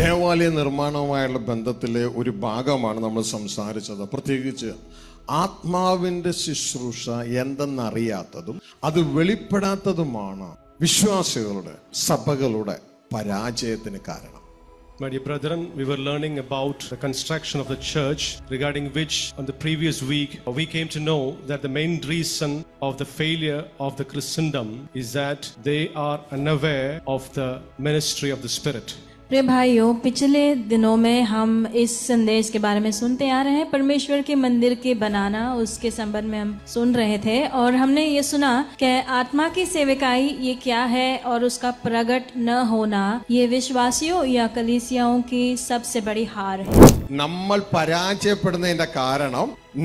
ദേവാലയ നിർമ്മാണവുമായുള്ള ബന്ധത്തിലെ ഒരു ഭാഗമാണ് നമ്മൾ സംസാരിച്ചത് പ്രത്യേകിച്ച് ആത്മാവിൻ്റെ ശുശ്രൂഷ എന്തെന്നറിയാത്തതും അത് വെളിപ്പെടാത്തതുമാണ് വിശ്വാസികളുടെ സഭകളുടെ പരാജയത്തിന് കാരണം My dear brethren, we were learning about the construction of the church, regarding which, on the previous week, we came to know that the main reason of the failure of the Christendom is that they are unaware of the ministry of the Spirit. प्रिय भाइयों पिछले दिनों में हम इस संदेश के बारे में सुनते आ रहे हैं परमेश्वर के मंदिर के बनाना उसके संबंध में हम सुन रहे थे और हमने ये सुना कि आत्मा की सेविकाई ये क्या है और उसका प्रकट न होना ये विश्वासियों या कलिसियाओं की सबसे बड़ी हार है पड़ने का कारण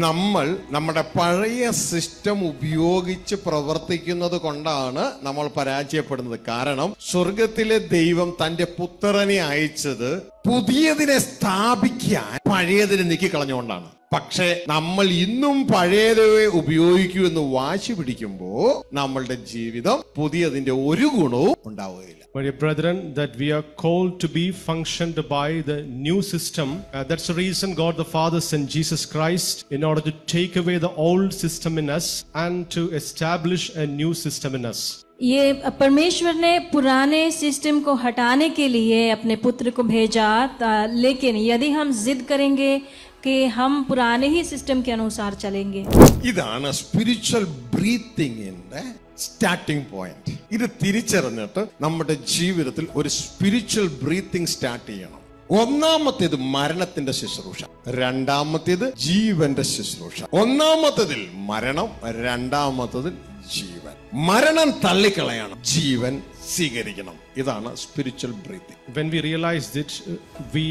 നമ്മൾ നമ്മുടെ പഴയ സിസ്റ്റം ഉപയോഗിച്ച് പ്രവർത്തിക്കുന്നത് കൊണ്ടാണ് നമ്മൾ പരാജയപ്പെടുന്നത് കാരണം സ്വർഗത്തിലെ ദൈവം തന്റെ പുത്രനെ അയച്ചത് പുതിയതിനെ സ്ഥാപിക്കാൻ പഴയതിനെ നീക്കിക്കളഞ്ഞുകൊണ്ടാണ് പക്ഷേ നമ്മൾ ഇന്നും പഴയതേ ഉപയോഗിക്കൂ എന്ന് വാശി പിടിക്കുമ്പോൾ നമ്മളുടെ ജീവിതം പുതിയതിന്റെ ഒരു ഗുണവും ഉണ്ടാവുകയില്ല My brethren, that we are called to be functioned by the new system. Uh, that's the reason God the Father sent Jesus Christ in order to take away the old system in us and to establish a new system in us. ये परमेश्वर ने पुराने system को हटाने के लिए अपने पुत्र को भेजा लेकिन यदि हम जिद करेंगे कि हम पुराने ही सिस्टम के अनुसार चलेंगे ഇതാണ് സ്പിരിച്വൽ ബ്രീത്തിങ്ങിന്റെ സ്റ്റാർട്ടിംഗ് പോയിന്റ് ഇത് തിരിച്ചറിഞ്ഞിട്ട് നമ്മുടെ ജീവിതത്തിൽ ഒരു സ്പിരിച്വൽ ബ്രീത്തിങ് സ്റ്റാർട്ട് ചെയ്യണം ഒന്നാമത്തേത് മരണത്തിന്റെ ശുശ്രൂഷ രണ്ടാമത്തേത് ജീവന്റെ ശുശ്രൂഷ ഒന്നാമത്തതിൽ മരണം രണ്ടാമത്തതിൽ ജീവൻ മരണം തള്ളിക്കളയണം ജീവൻ സ്വീകരിക്കണം ഇതാണ് spiritual breathing when we realise that we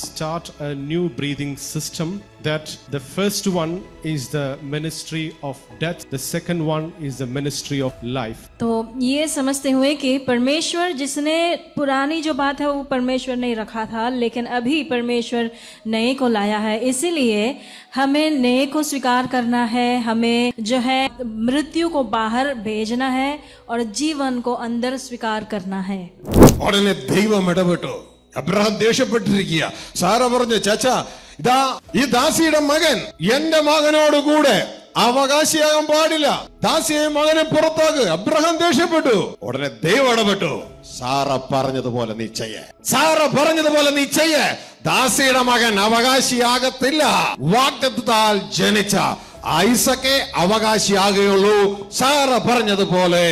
start a new breathing system that the first one is the ministry of death the second one is the ministry of life तो ये समझते हुए कि परमेश्वर जिसने पुरानी जो बात है वो परमेश्वर ने रखा था लेकिन अभी परमेश्वर नए को लाया है इसीलिए हमें नए को स्वीकार करना है हमें जो है मृत्यु को बाहर भेजना है और जीवन को अंदर स्वीकार करना है और देव मडबटो അബ്രഹാം ദേഷ്യപ്പെട്ടിരിക്കുക സാറ പറഞ്ഞു ചാച്ച ഇതാ ഈ ദാസിയുടെ മകൻ എന്റെ മകനോട് കൂടെ അവകാശിയാകാൻ പാടില്ല ദാസിയെ മകനെ പുറത്താക്ക് അബ്രഹാം ദേഷ്യപ്പെട്ടു ഉടനെ ദൈവം ഇടപെട്ടു സാറ പറഞ്ഞതുപോലെ നീ ചെയ്യ സാറ പറഞ്ഞതുപോലെ നീ ചെയ്യ ദാസിയുടെ മകൻ അവകാശിയാകത്തില്ല വാഗ്ദത്താൽ ജനിച്ച ഐസക്കെ അവകാശിയാകുകയുള്ളൂ സാറ പറഞ്ഞതുപോലെ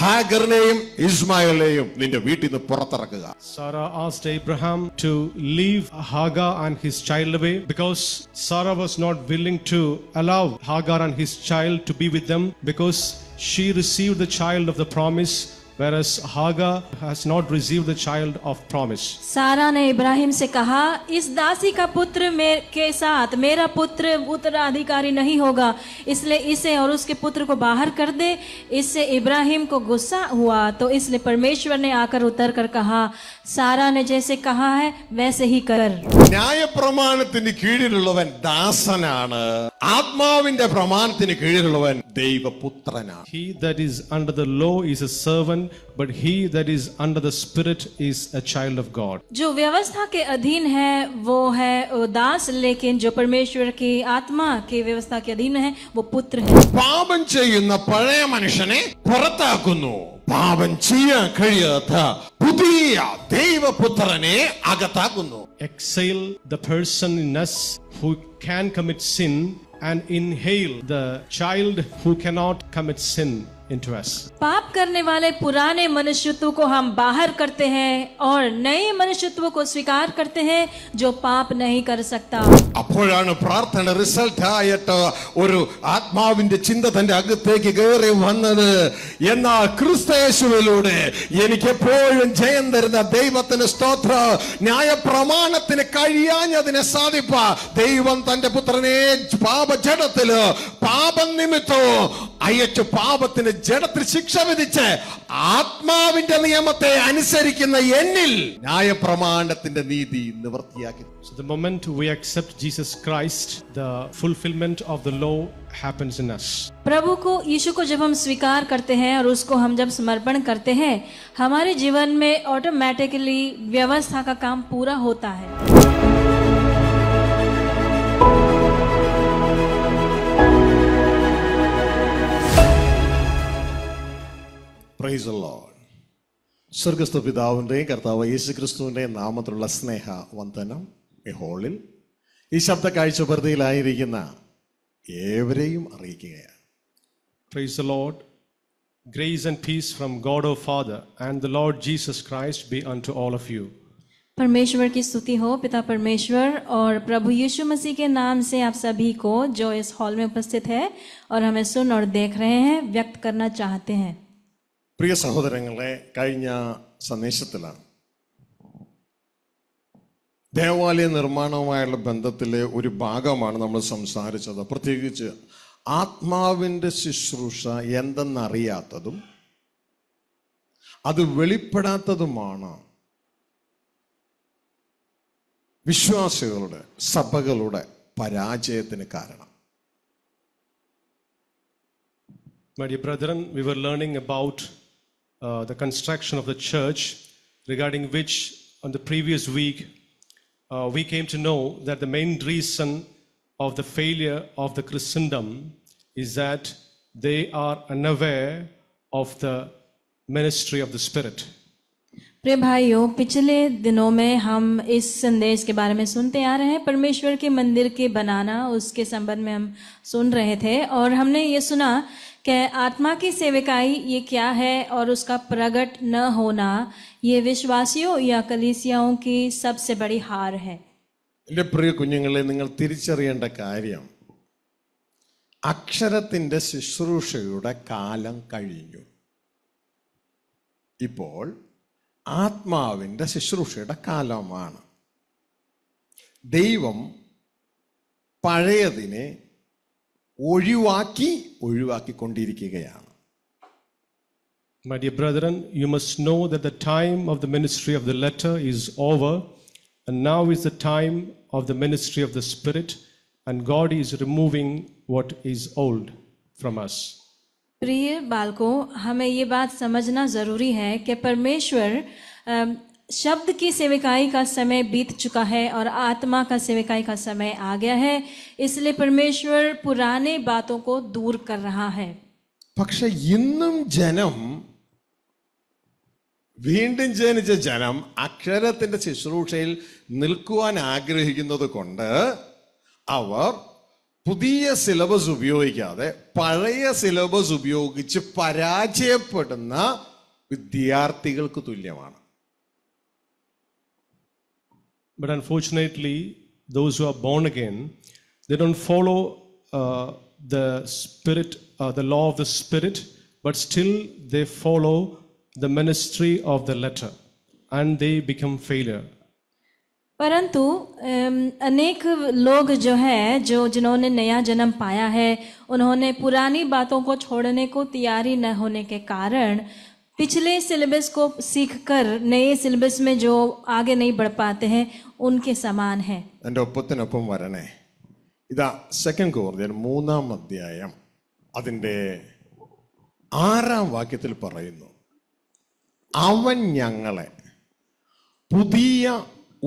ഹാഗറിനെയും ഇസ്മായിലിനെയും നിന്റെ വീട്ടിൽ നിന്ന് പുറത്തിറക്കുക Sarah asked Abraham to leave Hagar and his child away because Sarah was not willing to allow Hagar and his child to be with them because she receive the child of the promise whereas Hagar has not received the child of promise. सारा ने इब्राहिम से कहा इस दासी का पुत्र मेरे के साथ मेरा पुत्र उत्तराधिकारी नहीं होगा इसलिए इसे और उसके पुत्र को बाहर कर दे इससे इब्राहिम को गुस्सा हुआ तो इसलिए परमेश्वर ने आकर उतर कर कहा സാറാ ജൈസെ കഹാ ഹൈ വൈസെ ഹി കർ ന്യായപ്രമാണത്തിന് കീഴിലുള്ളവൻ ദാസനാണ് ആത്മാവിന്റെ പ്രമാണത്തിന് കീഴിലുള്ളവൻ ദൈവപുത്രനാണ് he that is under the law is a servant but he that is under the spirit is a child of God. जो व्यवस्था के अधीन है वो है दास लेकिन जो परमेश्वर की आत्मा की व्यवस्था के अधीन है वो पुत्र है പാപം ചെയ്യുന്ന പഴയ മനുഷ്യനെ പുറത്താക്കുന്നു പാപം ചെയ്യാൻ കഴിയാത്ത പുതിയ ദൈവപുത്രനെ അകത്താക്കുന്നു Exhale the person in us who can commit sin and inhale the child who cannot commit sin. into us पाप करने वाले पुराने मनुष्यत्व को हम बाहर करते हैं और नए मनुष्यत्व को स्वीकार करते हैं जो पाप नहीं कर सकता അപ്പോഴാണ് പ്രാർത്ഥന റിസൾട്ട് ആയിട്ട് ഒരു ആത്മാവിന്റെ ചിന്ത തന്റെ അകത്തേക്ക് കയറി വന്നത് എന്നാ ക്രിസ്തയേശുവിലൂടെ എനിക്ക് എപ്പോഴും ജയം തരുന്ന ദൈവത്തിന് സ്തോത്ര ന്യായ പ്രമാണത്തിന് കഴിയാഞ്ഞതിനെ സാധിപ്പ ദൈവം തന്റെ പുത്രനെ പാപജടത്തില് പാപം നിമിത്തവും അയച്ചു പാപത്തിന് ஜெட திருச்ச ஷவெதிச்சே ஆத்மாவின்ட நியமத்தை অনুসരിക്കുന്ന எண்ணில் న్యాయప్రమాణന്റെ நீதி నివర్тияకి so the moment we accept Jesus Christ the fulfilment of the law happens in us ప్రభువుకు యేసుకు जब हम स्वीकार करते हैं और उसको हम जब समर्पण करते हैं हमारे जीवन में ऑटोमेटिकली व्यवस्था का काम पूरा होता है പ്രൈസ് ലോൺ സ്വർഗസ്ഥ പിതാവിൻ്റെയും കർത്താവ് യേശു ക്രിസ്തുവിൻ്റെയും നാമത്തിലുള്ള സ്നേഹ വന്ദനം ഈ ഹോളിൽ ഈ ശബ്ദ കാഴ്ചപരിധിയിലായിരിക്കുന്ന ഏവരെയും അറിയിക്കുകയാണ് praise Lord grace and peace from God of Father and the Lord Jesus Christ be unto all of you परमेश्वर की स्तुति हो पिता परमेश्वर और प्रभु यीशु मसीह के नाम से आप सभी को जो इस हॉल में उपस्थित है और हमें सुन और देख रहे हैं व्यक्त करना चाहते हैं പ്രിയ സഹോദരങ്ങളെ കഴിഞ്ഞ സന്ദേശത്തിലാണ് ദേവാലയ നിർമ്മാണവുമായുള്ള ബന്ധത്തിലെ ഒരു ഭാഗമാണ് നമ്മൾ സംസാരിച്ചത് പ്രത്യേകിച്ച് ആത്മാവിൻ്റെ ശുശ്രൂഷ എന്തെന്നറിയാത്തതും അത് വെളിപ്പെടാത്തതുമാണ് വിശ്വാസികളുടെ സഭകളുടെ പരാജയത്തിന് കാരണം My dear brethren, we were learning about Uh, the construction of the church, regarding which, on the previous week, uh, we came to know that the main reason of the failure of the Christendom is that they are unaware of the ministry of the Spirit. प्रिय भाइयों पिछले दिनों में हम इस संदेश के बारे में सुनते आ रहे हैं परमेश्वर के मंदिर के बनाना उसके संबंध में हम सुन रहे थे और हमने ये सुना कि आत्मा की सेविकाई ये क्या है और उसका प्रकट न होना ये विश्वासियों या कलिसियाओं की सबसे बड़ी हार है എൻ്റെ പ്രിയ കുഞ്ഞുങ്ങളെ നിങ്ങൾ തിരിച്ചറിയേണ്ട കാര്യം അക്ഷരത്തിൻ്റെ ശുശ്രൂഷയുടെ കാലം കഴിഞ്ഞു ഇപ്പോൾ ആത്മാവിൻ്റെ ശുശ്രൂഷയുടെ കാലമാണ് ദൈവം പഴയതിനെ ഒഴിവാക്കി ഒഴിവാക്കിക്കൊണ്ടിരിക്കുകയാണ് My dear brethren, you must know that the time of the ministry of the letter is over, and now is the time of the ministry of the Spirit, and God is removing what is old from us. प्रिय बालकों हमें ये बात समझना जरूरी है कि परमेश्वर शब्द की सेविकाई का समय बीत चुका है और आत्मा का सेविकाई का समय आ गया है इसलिए परमेश्वर पुराने बातों को दूर कर रहा है പക്ഷെ ഇന്നും ജനം വീണ്ടും ജനിച്ച ജനം അക്ഷരത്തിന്റെ ശുശ്രൂഷയിൽ നിൽക്കുവാൻ ആഗ്രഹിക്കുന്നത് കൊണ്ട് അവർ പുതിയ സിലബസ് ഉപയോഗിക്കാതെ പഴയ സിലബസ് ഉപയോഗിച്ച് പരാജയപ്പെടുന്ന വിദ്യാർത്ഥികൾക്ക് തുല്യമാണ് But unfortunately, those who are born again, they don't follow uh, the spirit, uh, the law of the spirit, but still they follow the ministry of the letter, and they become failure. परंतु um, अनेक लोग जो है जो जिन्होंने नया जन्म पाया है उन्होंने पुरानी बातों को छोड़ने को तैयारी न होने के कारण पिछले सिलेबस को सीखकर नए सिलेबस में जो आगे नहीं बढ़ पाते हैं उनके समान है എൻ്റെ ഒപ്പത്തിനൊപ്പം വരണേ ഇതാ സെക്കൻഡ് കോർദിയർ മൂന്നാം അധ്യായം അതിൻ്റെ ആറാം വാക്യത്തിൽ പറയുന്നു അവൻ ഞങ്ങളെ പുതിയ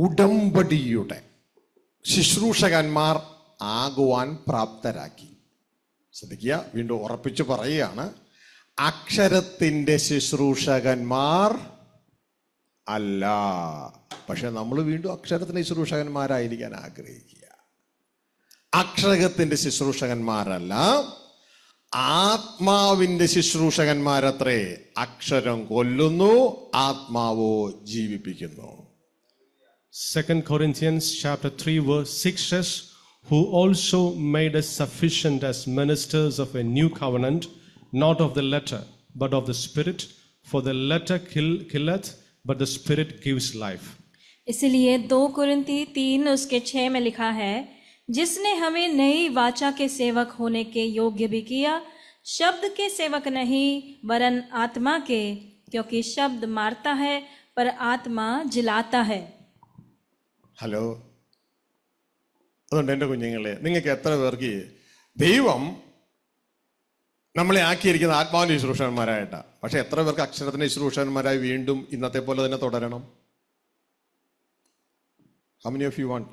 ഉടമ്പടിയുടെ ശുശ്രൂഷകന്മാർ ആകുവാൻ പ്രാപ്തരാക്കി ശ്രദ്ധിക്കുക വീണ്ടും ഉറപ്പിച്ച് പറയുകയാണ് അക്ഷരത്തിൻ്റെ ശുശ്രൂഷകന്മാർ അല്ല പക്ഷെ നമ്മൾ വീണ്ടും അക്ഷരത്തിൻ്റെ ശുശ്രൂഷകന്മാരായിരിക്കാൻ ആഗ്രഹിക്കുക അക്ഷരത്തിൻ്റെ ശുശ്രൂഷകന്മാരല്ല ആത്മാവിൻ്റെ ശുശ്രൂഷകന്മാരത്രേ അക്ഷരം കൊല്ലുന്നു ആത്മാവോ ജീവിപ്പിക്കുന്നു സെക്കൻഡ് Corinthians ചാപ്റ്റർ 3 വേ 6 who also made a us as ministers of a new new not of the letter, but of the spirit, for the letter kill, killeth, but the spirit gives life. इसलिए दो कुरिंथी तीन उसके छह में लिखा है जिसने हमें नई वाचा के सेवक होने के योग्य भी किया शब्द के सेवक नहीं वरन आत्मा के क्योंकि शब्द मारता है पर आत्मा जिलाता है हेलो अदोंडेंडे कुंजिंगले നമ്മളെ ആക്കിയിരിക്കുന്ന ആത്മാവിനെ ശ്രുഷണം ചെയ്യായേട്ട പക്ഷേ എത്രവർക്ക് അക്ഷരത്തെ ശ്രുഷണം ചെയ്യാമായി വീണ്ടും ഇന്നത്തെ പോലെ തന്നെ തുടരണോ how many of you want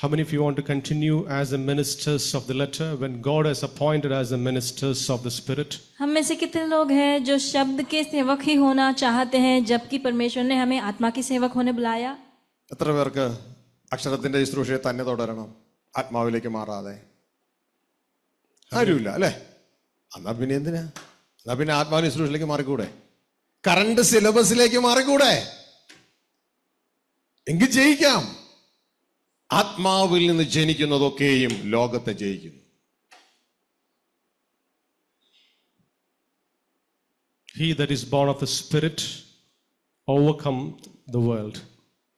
how many of you want to continue as a ministers of the letter when god has appointed as a ministers of the spirit നമ്മേсе कितने लोग हैं जो शब्द के सेवक ही होना चाहते हैं जबकि परमेश्वर ने हमें आत्मा के सेवक होने बुलाया എത്രവർക്ക് അക്ഷരത്തിന്റെ ശ്രുഷണം തന്നെ തുടരണോ ആത്മാവിനെ കൊറാടേ ഹരുല്ല അല്ലേ എന്നാ പിന്നെ എന്തിനാ എന്നാ പിന്നെ ആത്മാവിന് മാറിക്കൂടെ കറണ്ട് സിലബസിലേക്ക് മാറിക്കൂടെ എങ്കിൽ ജയിക്കാം ആത്മാവിൽ നിന്ന് ജനിക്കുന്നതൊക്കെയും ലോകത്തെ ജയിക്കുന്നു He that is born of the Spirit overcome the world.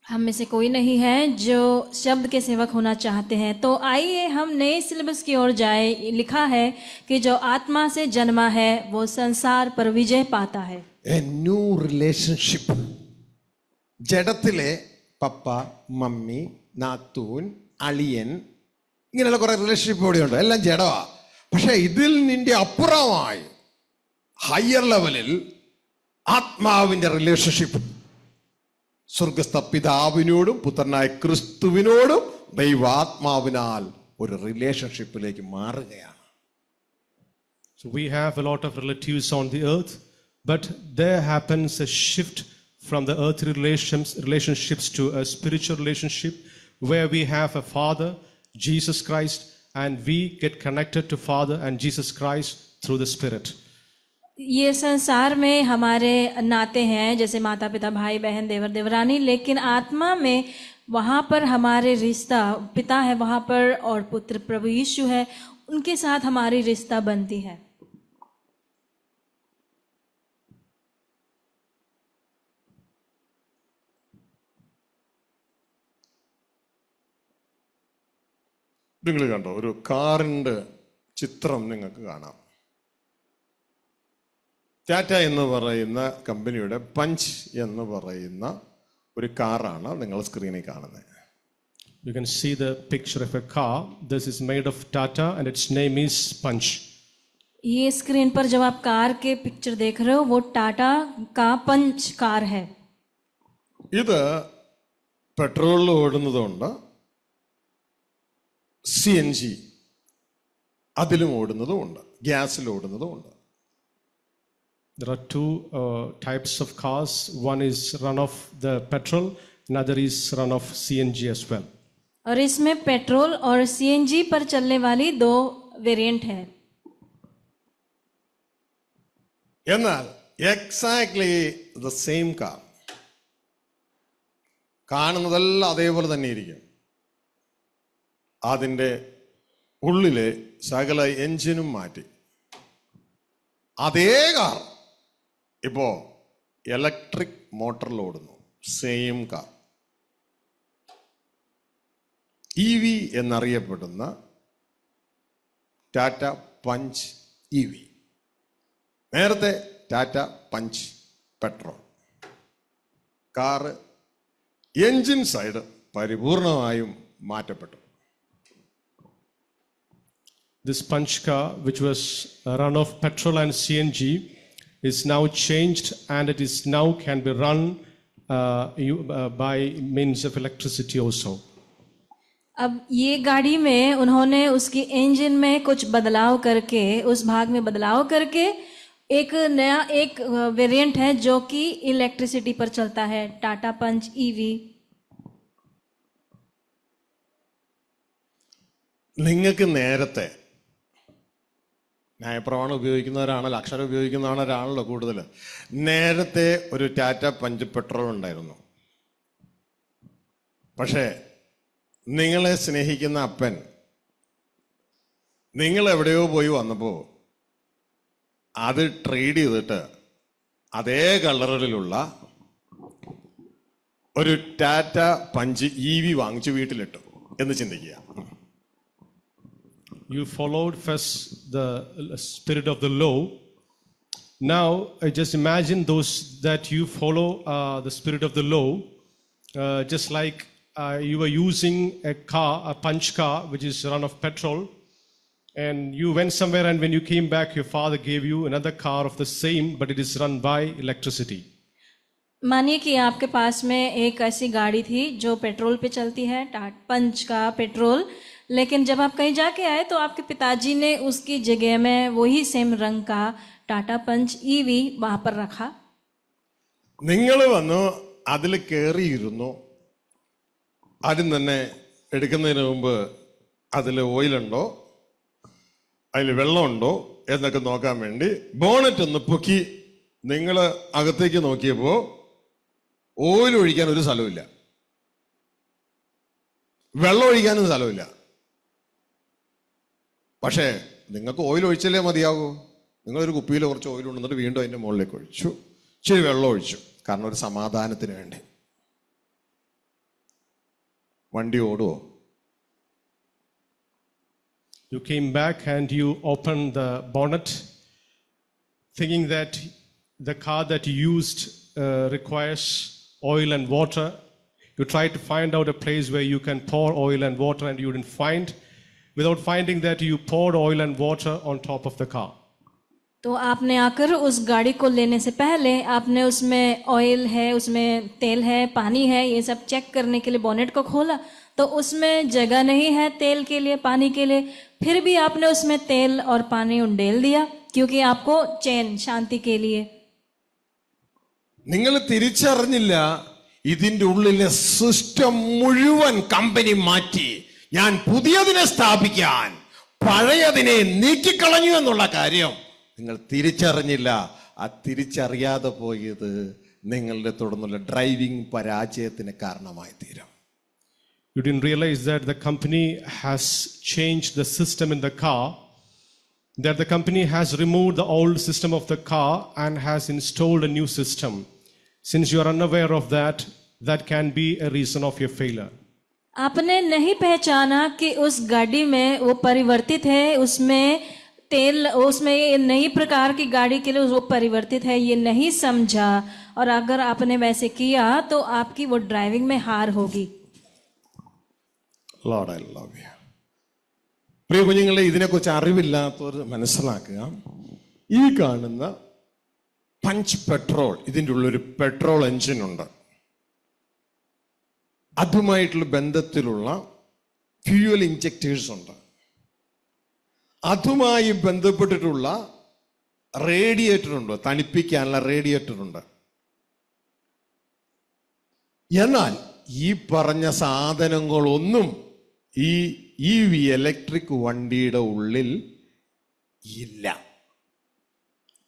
हम में से कोई नहीं है जो शब्द के सेवक होना चाहते हैं तो आइए हम नए सिलेबस की ओर जाए लिखा है कि जो आत्मा से जन्मा है वो संसार पर विजय पाता है A new relationship. ജഡത്തിലെ പപ്പ മമ്മി നാത്തൂൻ അളിയൻ ഇങ്ങനെയുള്ള കുറേ റിലേഷൻഷിപ്പ് ഇവിടെയുണ്ട് എല്ലാം ജഡവാ പക്ഷേ ഇതിൽ നിന്റെ അപ്പുറമായി ഹയർ ലെവലിൽ ആത്മാവിൻ്റെ relationship So we have a lot of relatives on the earth, but there happens a shift from the earthly relations, relationships to a spiritual relationship where we have a Father, Jesus Christ, and we get connected to Father and Jesus Christ through the Spirit. ये संसार में हमारे नाते हैं जैसे माता पिता भाई बहन देवर देवरानी लेकिन आत्मा में वहाँ पर हमारे रिश्ता पिता है वहाँ पर और पुत्र प्रभु यीशु है उनके साथ हमारी रिश्ता बनती है നിങ്ങൾ കണ്ടോ ഒരു കാറിൻ്റെ ചിത്രം നിങ്ങൾക്ക് കാണാം ടാറ്റ എന്ന് പറയുന്ന കമ്പനിയുടെ പഞ്ച് എന്ന് പറയുന്ന ഒരു കാറാണ് നിങ്ങൾ സ്ക്രീനിൽ കാണുന്നത് you can see the picture of a car this is made of Tata and it's name is Punch ഈ സ്ക്രീൻ पर जब आप कार के पिक्चर देख रहे हो वो टाटा का पंच कार है ഇത് പെട്രോളിൽ ഓടുന്നതുണ്ട് സി എൻ ജി അതിലും ഓടുന്നതും ഉണ്ട് ഗ്യാസിൽ ഓടുന്നതും ഉണ്ട് there are two uh, types of cars. One is run off the petrol, another is run off CNG as well. और इसमें पेट्रोल और सीएनजी पर चलने वाली दो वेरिएंट है എന്നാൽ എക്സാക്ട്ലി ദ സെയിം കാർ കാണുന്നതെല്ലാം അതേപോലെ തന്നെ ഇരിക്കും അതിൻ്റെ ഉള്ളിലെ സകല എഞ്ചിനും മാറ്റി അതേ കാർ ഇപ്പോൾ ഇലക്ട്രിക് മോട്ടറിൽ ഓടുന്നു സെയിം കാർ ഇ വി എന്നറിയപ്പെടുന്ന ടാറ്റ പഞ്ച് ഇ വി നേരത്തെ Tata Punch petrol car engine side പരിപൂർണമായും മാറ്റപ്പെട്ടു This punch car, which was run of petrol and CNG, is now changed and it is now can be run uh, you, uh, by means of electricity also. अब ये गाड़ी में उन्होंने उसकी engine में कुछ बदलाव करके उस भाग में बदलाव करके एक नया एक वेरिएंट है जो कि इलेक्ट्रिसिटी पर चलता है टाटा पंच ईवी നിങ്ങൾക്ക് നേരത്തെ ന്യായപ്രമാണം ഉപയോഗിക്കുന്നവരാണല്ലോ അക്ഷരം ഉപയോഗിക്കുന്നവരാണല്ലോ കൂടുതൽ നേരത്തെ ഒരു ടാറ്റ പഞ്ച് പെട്രോൾ ഉണ്ടായിരുന്നു പക്ഷേ നിങ്ങളെ സ്നേഹിക്കുന്ന അപ്പൻ നിങ്ങൾ എവിടെയോ പോയി വന്നപ്പോൾ അത് ട്രേഡ് ചെയ്തിട്ട് അതേ കളറിലുള്ള ഒരു ടാറ്റ പഞ്ച് ഇ വി വാങ്ങിച്ച് വീട്ടിലിട്ടു എന്ന് ചിന്തിക്കുക You followed first the uh, spirit of the law. Now, I just imagine those that you follow uh, the spirit of the law, uh, just like uh, you were using a car, a punch car, which is run of petrol, and you went somewhere, and when you came back, your father gave you another car of the same, but it is run by electricity. मानिए कि आपके पास में एक ऐसी गाड़ी थी जो petrol पे चलती है पंच का पेट्रोल लेकिन जब आप कहीं जाके आए तो आपके पिताजी ने उसकी जगह में वही सेम रंग का टाटा पंच ईवी e वहां पर रखा നിങ്ങൾ വന്നു അതിൽ കയറിയിരുന്നു ആദ്യം തന്നെ എടുക്കുന്നതിന് മുമ്പ് അതിൽ ഓയിലുണ്ടോ അതിൽ വെള്ളമുണ്ടോ എന്നൊക്കെ നോക്കാൻ വേണ്ടി ബോണറ്റ് ഒന്ന് പൊക്കി നിങ്ങൾ അകത്തേക്ക് നോക്കിയപ്പോൾ ഓയിൽ ഒഴിക്കാൻ ഒരു സ്ഥലമില്ല വെള്ളം ഒഴിക്കാനും സ്ഥലമില്ല പക്ഷേ നിങ്ങൾക്ക് ഓയിൽ ഒഴിച്ചാലേ മതിയാകൂ നിങ്ങളൊരു കുപ്പിയിൽ കുറച്ച് ഓയിൽ ഉണ്ടെന്നിട്ട് വീണ്ടും അതിൻ്റെ മുകളിലേക്ക് ഒഴിച്ചു ഇച്ചിരി വെള്ളം ഒഴിച്ചു കാരണം ഒരു സമാധാനത്തിന് വേണ്ടി വണ്ടി ഓടുവോ You came back and you opened the bonnet, thinking that the car that you used uh, requires oil and water. You tried to find out a place where you can pour oil and water, and you didn't find. without finding that you poured oil and water on top of the car. तो आपने आकर उस गाड़ी को लेने से पहले आपने उसमें ऑयल है उसमें तेल है पानी है ये सब चेक करने के लिए बोनेट को खोला तो उसमें जगह नहीं है तेल के लिए पानी के लिए फिर भी आपने उसमें तेल और पानी उंडेल दिया क्योंकि आपको चैन शांति के लिए നിങ്ങൾ തിരിച്ചറിഞ്ഞില്ല ഇതിന്റെ ഉള്ളിലെ സിസ്റ്റം മുഴുവൻ കമ്പനി മാറ്റി ഞാൻ പുതിയതിനെ സ്ഥാപിക്കാൻ പഴയതിനെ നീക്കിക്കളഞ്ഞു എന്നുള്ള കാര്യം നിങ്ങൾ തിരിച്ചറിഞ്ഞില്ല ആ തിരിച്ചറിയാതെ പോയത് നിങ്ങളുടെ തുടർന്നുള്ള ഡ്രൈവിംഗ് പരാജയത്തിന് കാരണമായി തീരും You didn't realize that the company has changed the system in the car, that the company has removed the old system of the car and has installed a new system. Since you are unaware of that, that can be a reason of your failure. आपने नहीं पहचाना कि उस गाड़ी में वो परिवर्तित है उसमें तेल उसमें नई प्रकार की गाड़ी के लिए वो परिवर्तित है ये नहीं समझा और अगर आपने वैसे किया तो आपकी वो ड्राइविंग में हार होगी Lord, I love you. പ്രിയ കുഞ്ഞുങ്ങളെ അറിവില്ലാത്തവർ മനസ്സിലാക്കുക ഈ കാണുന്ന പഞ്ച് പെട്രോൾ ഇതിൻ്റെ ഉള്ളൊരു പെട്രോൾ എഞ്ചിൻ ഉണ്ട് അതുമായിട്ടുള്ള ബന്ധത്തിലുള്ള ഫ്യൂവൽ ഇഞ്ചക്റ്റേഴ്സ് ഉണ്ട് അതുമായി ബന്ധപ്പെട്ടിട്ടുള്ള റേഡിയേറ്റർ ഉണ്ട് തണുപ്പിക്കാനുള്ള റേഡിയേറ്റർ ഉണ്ട് എന്നാൽ ഈ പറഞ്ഞ സാധനങ്ങളൊന്നും ഈ ഇ വി ഇലക്ട്രിക് വണ്ടിയുടെ ഉള്ളിൽ ഇല്ല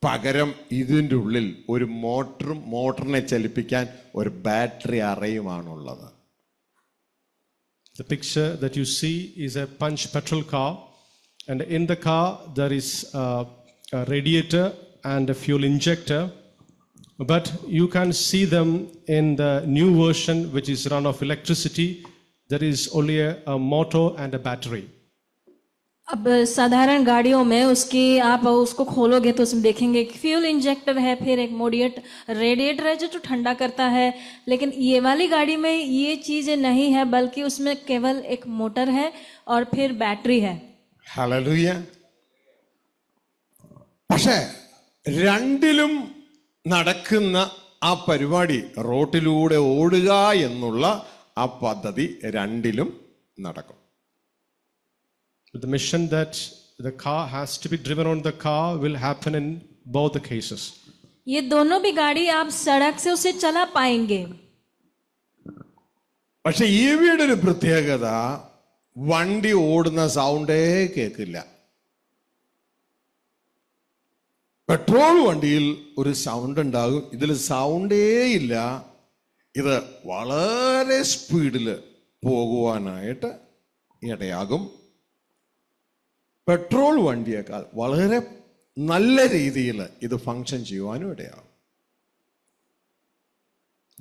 പകരം ഇതിൻ്റെ ഉള്ളിൽ ഒരു മോട്ടറും മോട്ടറിനെ ചലിപ്പിക്കാൻ ഒരു ബാറ്ററി അറയുമാണുള്ളത് The picture that you see is a punch petrol car, and in the car there is a, a radiator and a fuel injector. But you can see them in the new version, which is run off electricity. There is only a, a motor and a battery. अब साधारण गाड़ियों में उसकी आप उसको खोलोगे तो उसमें देखेंगे कि फ्यूल इंजेक्टर है फिर एक मोडिएट रेडिएटर है जो तो ठंडा करता है लेकिन ये वाली गाड़ी में ये चीज़ें नहीं है बल्कि उसमें केवल एक मोटर है और फिर बैटरी है हालेलुया പക്ഷേ രണ്ടിലും നടക്കുന്ന ആ പരിപാടി റോട്ടിലൂടെ the mission that the car has to be driven on the car will happen in both the cases. ये दोनों भी गाड़ी आप सड़क से उसे चला पाएंगे പക്ഷെ ഈ വീടൊരു പ്രത്യേകത വണ്ടി ഓടുന്ന സൗണ്ടേ കേൾക്കില്ല പെട്രോൾ വണ്ടിയിൽ ഒരു സൗണ്ട് ഉണ്ടാകും ഇതിൽ സൗണ്ടേ ഇല്ല ഇത് വളരെ സ്പീഡിൽ പോകുവാനായിട്ട് ഇടയാകും पेट्रोल वंडिया काल वगरे நல்ல രീതിയില് ഇത് ഫങ്ക്ഷൻ ചെയ്യാനുടയാ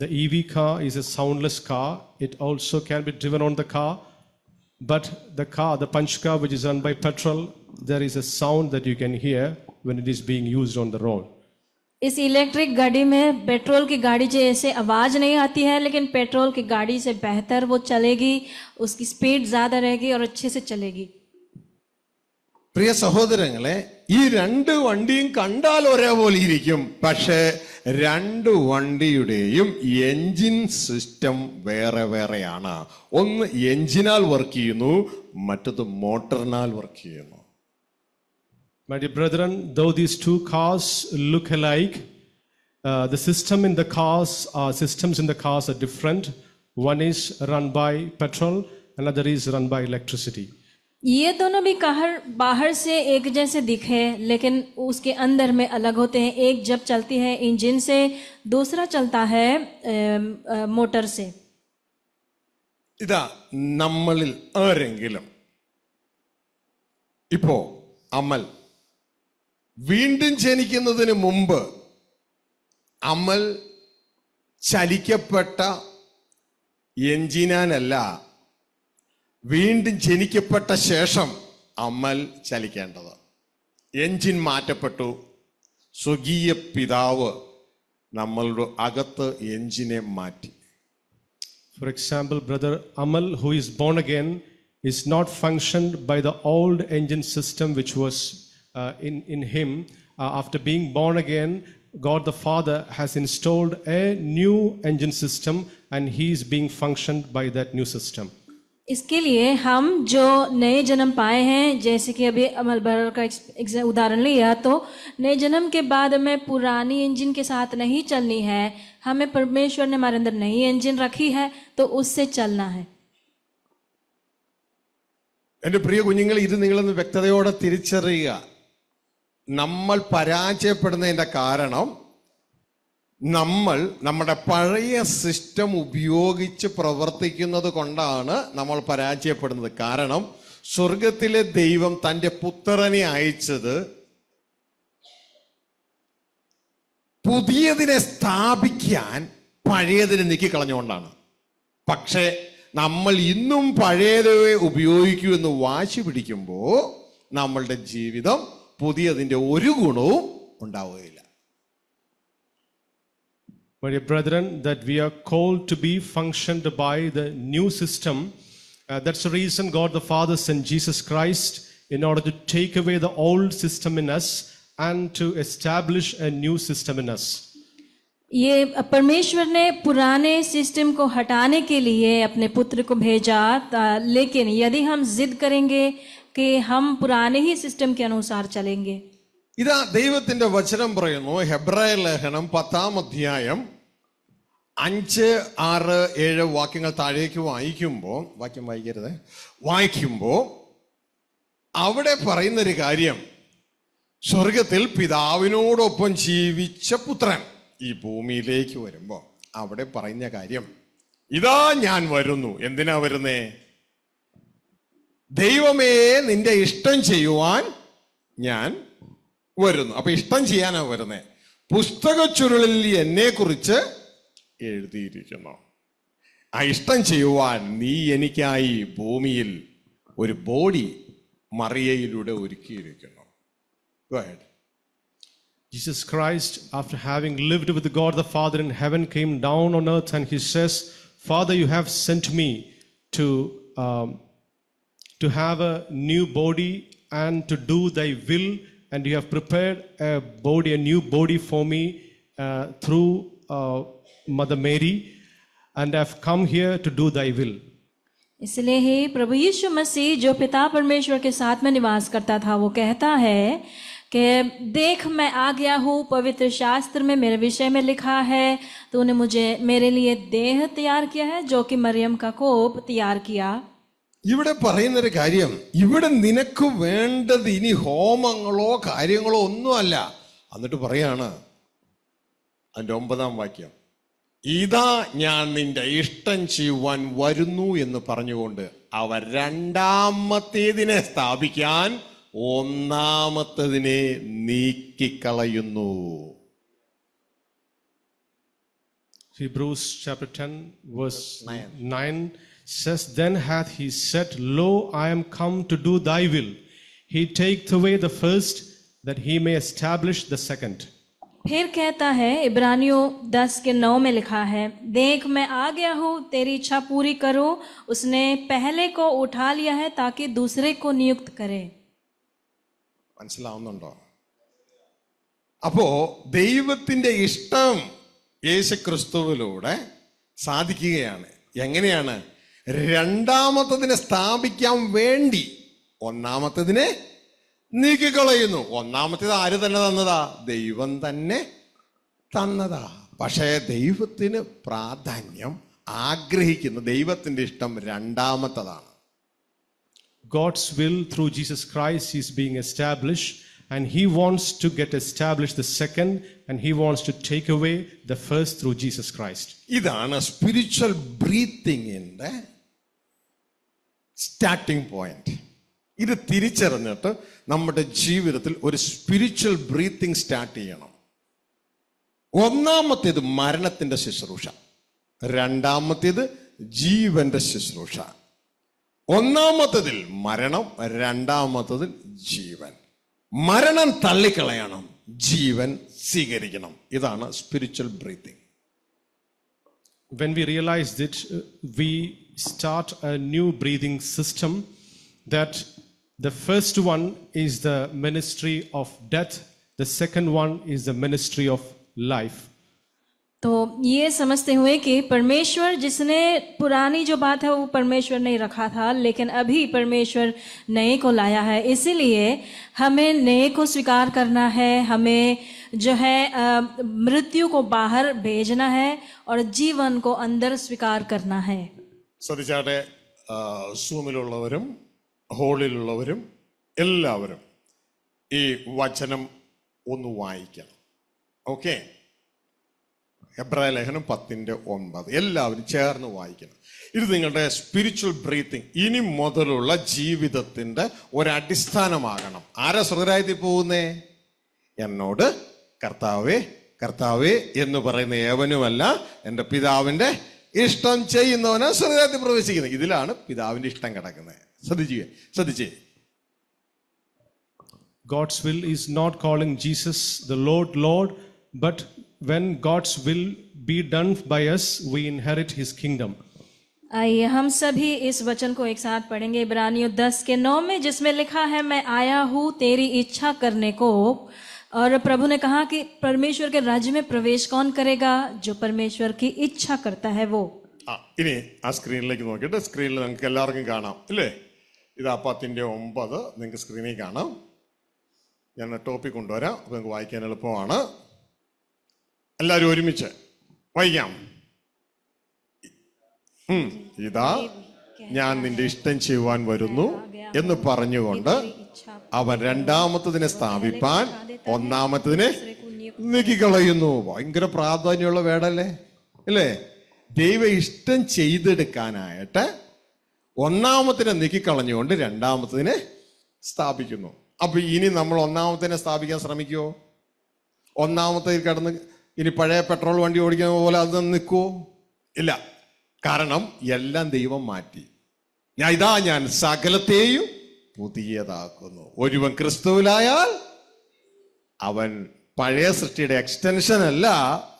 the EV car is a soundless car it also can be driven on the car but the car the Punch car which is run by petrol there is a sound that you can hear When it is being used on the road is electric ഗഡി മേ petrol കി ગાഡി 제 ऐसे आवाज नहीं आती है लेकिन पेट्रोल की गाड़ी से बेहतर वो चलेगी उसकी स्पीड ज्यादा रहेगी और अच्छे से चलेगी പ്രിയ സഹോദരങ്ങളെ ഈ രണ്ട് വണ്ടിയും കണ്ടാൽ ഒരേപോലെ ഇരിക്കും പക്ഷേ രണ്ട് വണ്ടിയുടെയും എൻജിൻ സിസ്റ്റം വേറെ വേറെയാണ് ഒന്ന് എൻജിനാൽ വർക്ക് ചെയ്യുന്നു മറ്റത് മോട്ടറിനാൽ വർക്ക് ചെയ്യുന്നു My dear brethren, though these two cars look alike, uh, the system in the cars, uh, systems in the cars are different. One is run by petrol, another is run by electricity. ये दोनों भी कहर बाहर से एक जैसे दिखे लेकिन उसके अंदर में अलग होते हैं एक जब चलती है इंजन से दूसरा चलता है ए, मोटर से ഇതാ നമ്മളിൽ ആരെങ്കിലും ഇപ്പോ അമൽ വീണ്ടും ജനിക്കുന്നതിന് മുമ്പ് അമൽ ചലിക്കപ്പെട്ട എഞ്ചിനാനല്ല വീണ്ടും ജനിക്കപ്പെട്ട ശേഷം അമൽ ചലിക്കേണ്ടത് എൻജിൻ മാറ്റപ്പെട്ടു സ്വകീയ പിതാവ് നമ്മളുടെ അകത്ത് എൻജിനെ മാറ്റി For example, brother Amal, who is born again, is not functioned by the old engine system which was uh, in, in him. Uh, after being born again, God the Father has installed a new engine system and he is being functioned by that new system. इसके लिए हम जो नए जन्म पाए हैं जैसे कि अभी अमल भर का उदाहरण लिया तो नए जन्म के बाद हमें पुरानी इंजन के साथ नहीं चलनी है हमें परमेश्वर ने हमारे अंदर नई इंजन रखी है तो उससे चलना है എൻ്റെ പ്രിയ കുഞ്ഞുങ്ങൾ ഇത് നിങ്ങളൊന്ന് വ്യക്തതയോടെ തിരിച്ചറിയുക നമ്മൾ പരാജയപ്പെടുന്നതിൻ്റെ കാരണം നമ്മൾ നമ്മുടെ പഴയ സിസ്റ്റം ഉപയോഗിച്ച് പ്രവർത്തിക്കുന്നത് കൊണ്ടാണ് നമ്മൾ പരാജയപ്പെടുന്നത് കാരണം സ്വർഗത്തിലെ ദൈവം തൻ്റെ പുത്രനെ അയച്ചത് പുതിയതിനെ സ്ഥാപിക്കാൻ പഴയതിനെ നീക്കിക്കളഞ്ഞുകൊണ്ടാണ് പക്ഷേ നമ്മൾ ഇന്നും പഴയതേ ഉപയോഗിക്കൂ എന്ന് വാശി പിടിക്കുമ്പോൾ നമ്മളുടെ ജീവിതം പുതിയതിൻ്റെ ഒരു ഗുണവും ഉണ്ടാവുകയില്ല But dear brethren, that we are called to be functioned by the new system. Uh, that's the reason God the Father sent Jesus Christ in order to take away the old system in us and to establish a new system in us. ये परमेश्वर ने पुराने system को हटाने के लिए अपने पुत्र को भेजा लेकिन यदि हम जिद करेंगे कि हम पुराने ही सिस्टम के अनुसार चलेंगे ഇതാ ദൈവത്തിന്റെ വചനം പറയുന്നു ഹെബ്രായ ലേഖനം പത്താം അധ്യായം അഞ്ച് ആറ് ഏഴ് വാക്യങ്ങൾ താഴേക്ക് വായിക്കുമ്പോൾ വാക്യം വായിക്കരുത് വായിക്കുമ്പോൾ അവിടെ പറയുന്നൊരു കാര്യം സ്വർഗത്തിൽ പിതാവിനോടൊപ്പം ജീവിച്ച പുത്രൻ ഈ ഭൂമിയിലേക്ക് വരുമ്പോൾ അവിടെ പറയുന്ന കാര്യം ഇതാ ഞാൻ വരുന്നു എന്തിനാ വരുന്നേ ദൈവമേ നിന്റെ ഇഷ്ടം ചെയ്യുവാൻ ഞാൻ വരുന്നു അപ്പൊ ഇഷ്ടം ചെയ്യാനാ വരുന്നേ പുസ്തക ചുരുളിൽ എന്നെ കുറിച്ച് എഴുതിയിരിക്കുന്നു ഇഷ്ടം ചെയ്യുവാൻ നീ എനിക്കായി ഭൂമിയിൽ ഒരു ബോഡി മറിയയിലൂടെ ഒരുക്കിയിരിക്കുന്നു Go ahead. Jesus Christ, after having lived with God the Father in heaven, came down on earth and he says, Father, you have sent me to, um, to have a new body and to do thy will, and you have prepared a body, a new body for me uh, through. Uh, Mother Mary, and I've come here to do thy will. इसलिए ही प्रभु यीशु मसीह जो पिता परमेश्वर के साथ में निवास करता था वो कहता है कि देख मैं आ गया हूँ पवित्र शास्त्र में मेरे विषय में लिखा है तूने मुझे मेरे लिए देह तैयार किया है जो कि मरियम का कोप तैयार किया ഇവിടെ പറയുന്നൊരു കാര്യം ഇവിടെ നിനക്ക് വേണ്ടത് ഇനി ഹോമങ്ങളോ കാര്യങ്ങളോ ഒന്നുമല്ല എന്നിട്ട് പറയാണ് അതിൻ്റെ ഒമ്പതാം വാക്യം ഇതാ ഞാൻ നിന്റെ ഇഷ്ടം ചെയ്യുവാൻ വരുന്നു എന്ന് പറഞ്ഞുകൊണ്ട് അവർ രണ്ടാമത്തേതിനെ സ്ഥാപിക്കാൻ ഒന്നാമത്തതിനെ നീക്കിക്കളയുന്നു Hebrews chapter 10 verse 9, 9 says then hath he said lo I am come to do thy will he taketh away the first that he may establish the second फिर कहता है इब्रानियों दस के नौ में लिखा है देख मैं आ गया हूँ तेरी इच्छा पूरी करो उसने पहले को उठा लिया है ताकि दूसरे को नियुक्त करे മനസ്സിലാവുന്നുണ്ടോ അപ്പോ ദൈവത്തിന്റെ ഇഷ്ടം യേശു ക്രിസ്തുവിലൂടെ സാധിക്കുകയാണ് എങ്ങനെയാണ് രണ്ടാമത്തതിനെ സ്ഥാപിക്കാൻ വേണ്ടി ഒന്നാമത്തതിനെ നീക്കിക്കളയുന്നു ഒന്നാമത്തേത് ആര് തന്നെ തന്നതാ ദൈവം തന്നെ തന്നതാ പക്ഷേ ദൈവത്തിന് പ്രാധാന്യം ആഗ്രഹിക്കുന്ന ദൈവത്തിന്റെ ഇഷ്ടം രണ്ടാമത്തതാണ് God's will through Jesus Christ is being established, and He wants to get established the second, and He wants to take away the first through Jesus Christ. ഇതാണ് സ്പിരിച്വൽ ബ്രീത്തിങ്ങിൻ്റെ സ്റ്റാർട്ടിംഗ് പോയിന്റ് ഇത് തിരിച്ചറിഞ്ഞിട്ട് നമ്മുടെ ജീവിതത്തിൽ ഒരു സ്പിരിച്വൽ ബ്രീത്തിങ് സ്റ്റാർട്ട് ചെയ്യണം ഒന്നാമത്തേത് മരണത്തിൻ്റെ ശുശ്രൂഷ രണ്ടാമത്തേത് ജീവന്റെ ശുശ്രൂഷ ഒന്നാമത്തതിൽ മരണം രണ്ടാമത്തതിൽ ജീവൻ മരണം തള്ളിക്കളയണം ജീവൻ സ്വീകരിക്കണം ഇതാണ് spiritual breathing when we realise that we start a new breathing system that The first one is the ministry of death, the second one is the ministry of life. तो ये समझते हुए कि परमेश्वर जिसने पुरानी जो बात है वो परमेश्वर ने रखा था लेकिन अभी परमेश्वर नए को लाया है इसीलिए हमें नए को स्वीकार करना है हमें जो है मृत्यु को बाहर भेजना है और जीवन को अंदर स्वीकार करना है ശ്രദ്ധിച്ചാട്ടെ സൂമിലുള്ളവരും ഹോളിലുള്ളവരും എല്ലാവരും ഈ വചനം ഒന്ന് വായിക്കണം ഓക്കെ എബ്രായ ലേഖനം പത്തിൻ്റെ ഒൻപത് എല്ലാവരും ചേർന്ന് വായിക്കണം ഇത് നിങ്ങളുടെ സ്പിരിച്വൽ ബ്രീത്തിങ് ഇനി മുതലുള്ള ജീവിതത്തിൻ്റെ ഒരടിസ്ഥാനമാകണം ആരാ സ്വതരായി പോകുന്നേ എന്നോട് കർത്താവേ കർത്താവേ എന്ന് പറയുന്ന ഏവനുമല്ല എൻ്റെ പിതാവിൻ്റെ ഇഷ്ടം ചെയ്യുന്നവനാ സ്വതരായി പ്രവേശിക്കുന്നത് ഇതിലാണ് പിതാവിൻ്റെ ഇഷ്ടം കിടക്കുന്നത് ശ്രദ്ധിക്കുക ശ്രദ്ധിച്ചേ God's will is not calling Jesus the Lord, Lord, but when God's will be done by us, we inherit His kingdom. आइए हम सभी इस वचन को एक साथ पढ़ेंगे इब्रानियों 10 के 9 में जिसमें लिखा है मैं आया हूँ तेरी इच्छा करने को और प्रभु ने कहा कि परमेश्वर के राज्य में प्रवेश कौन करेगा जो परमेश्वर की इच्छा करता है वो ഇനി ആ സ്ക്രീനിലേക്ക് നോക്കിയിട്ട് സ്ക്രീനിൽ നിങ്ങൾക്ക് എല്ലാവർക്കും കാണാം അല്ലേ ഇതാ പത്തിൻ്റെ ഒമ്പത് നിങ്ങൾക്ക് സ്ക്രീനിൽ കാണാം ഞാൻ ടോപ്പിക് കൊണ്ടുവരാം അപ്പോൾ നിങ്ങൾക്ക് വായിക്കാൻ എളുപ്പമാണ് എല്ലാവരും ഒരുമിച്ച് വായിക്കാം ഇതാ ഞാൻ നിന്റെ ഇഷ്ടം ചെയ്യുവാൻ വരുന്നു എന്ന് പറഞ്ഞുകൊണ്ട് അവൻ രണ്ടാമത്തതിനെ സ്ഥാപിപ്പാൻ ഒന്നാമത്തതിനെ നീക്കിക്കളയുന്നു ഭയങ്കര പ്രാധാന്യമുള്ള വേടല്ലേ അല്ലേ ദൈവ ഇഷ്ടം ചെയ്തെടുക്കാനായിട്ട് ഒന്നാമത്തിനെ നീക്കിക്കളഞ്ഞുകൊണ്ട് രണ്ടാമത്തതിനെ സ്ഥാപിക്കുന്നു അപ്പോൾ ഇനി നമ്മൾ ഒന്നാമത്തതിനെ സ്ഥാപിക്കാൻ ശ്രമിക്കുമോ ഒന്നാമത്തെ കടന്ന് ഇനി പഴയ പെട്രോൾ വണ്ടി ഓടിക്കുന്ന പോലെ അത് നിൽക്കുമോ ഇല്ല കാരണം എല്ലാം ദൈവം മാറ്റി ഞാൻ ഇതാ ഞാൻ സകലത്തെയും പുതിയതാക്കുന്നു ഒരുവൻ ക്രിസ്തുവിലായാൽ അവൻ പഴയ സൃഷ്ടിയുടെ എക്സ്റ്റൻഷൻ അല്ല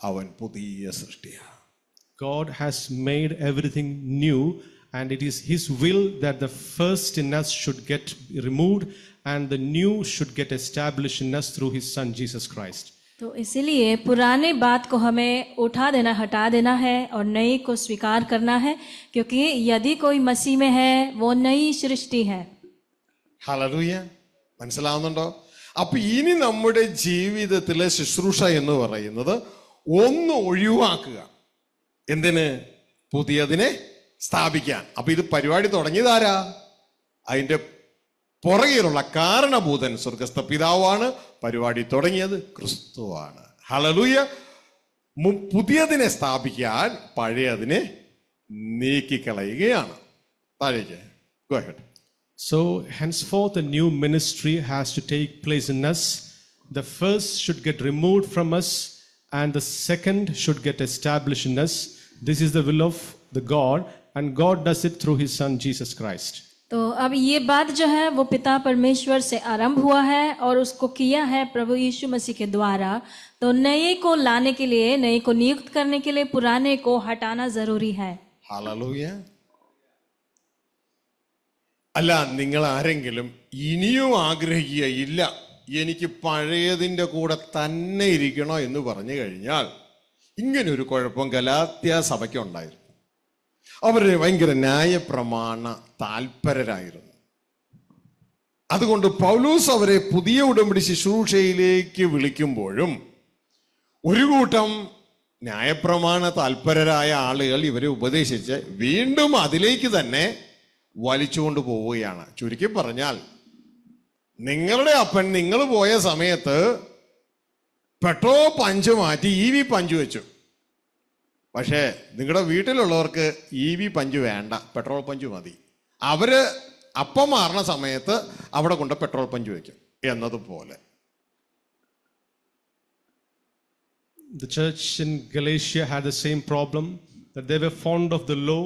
അവൻ പുതിയ സൃഷ്ടിയാണ് God has made everything new and it is His will that the first in us should get removed and the new should get established in us through His Son Jesus Christ. तो इसीलिए पुराने बात को हमें उठा देना हटा देना है और नई को स्वीकार करना है क्योंकि यदि कोई मसीह में है वो नई सृष्टि है हालेलुया മനസ്സിലാവുന്നുണ്ടോ അപ്പൊ ഇനി നമ്മുടെ ജീവിതത്തിലെ ശുശ്രൂഷ എന്ന് പറയുന്നത് ഒന്ന് ഒഴിവാക്കുക എന്തിന് പുതിയതിനെ സ്ഥാപിക്കാൻ അപ്പൊ ഇത് പരിപാടി തുടങ്ങിയതാരാ അതിന്റെ പുറകിലുള്ള കാരണഭൂതൻ സ്വർഗസ്ഥ പിതാവാണ് പരിപാടി തുടങ്ങിയത് ക്രിസ്തുവാണ് ഹലലൂയ പുതിയതിനെ സ്ഥാപിക്കാൻ പഴയതിനെ നീക്കിക്കളയുകയാണ് so hence for the new ministry has to take place in us the first should get remove from us and the second should get establish in us this is the will of the God and God does it through his son Jesus Christ. तो अब ये बात जो है वो पिता परमेश्वर से आरंभ हुआ है और उसको किया है प्रभु यीशु मसीह के द्वारा तो नए को लाने के लिए नए को नियुक्त करने के लिए पुराने को हटाना जरूरी है हालेलुया അല്ല നിങ്ങൾ ആരെങ്കിലും ഇനിയും എനിക്ക് പഴയതിൻ്റെ കൂടെ തന്നെ ഇരിക്കണോ എന്ന് പറഞ്ഞു കഴിഞ്ഞാൽ ഇങ്ങനൊരു കുഴപ്പം ഗലാത്യ അവർ ഭയങ്കര ന്യായപ്രമാണ താൽപരരായിരുന്നു അതുകൊണ്ട് പൗലൂസ് അവരെ പുതിയ ഉടമ്പടി ശുശ്രൂഷയിലേക്ക് വിളിക്കുമ്പോഴും ഒരു കൂട്ടം ന്യായപ്രമാണ താൽപരരായ ആളുകൾ ഇവരെ ഉപദേശിച്ച് വീണ്ടും അതിലേക്ക് തന്നെ വലിച്ചുകൊണ്ട് പോവുകയാണ് ചുരുക്കി പറഞ്ഞാൽ നിങ്ങളുടെ അപ്പൻ നിങ്ങൾ പോയ സമയത്ത് പെട്രോൾ പഞ്ച് മാറ്റി ഇ വി പഞ്ച് വെച്ചു പക്ഷേ നിങ്ങളുടെ വീട്ടിലുള്ളവർക്ക് ഇ വി പഞ്ച് വേണ്ട പെട്രോൾ പഞ്ച് മതി അവര് അപ്പം മാറുന്ന സമയത്ത് അവിടെ കൊണ്ട് പെട്രോൾ പഞ്ച് വയ്ക്കും എന്നതുപോലെ The church in Galatia had the same problem that they were fond of the law,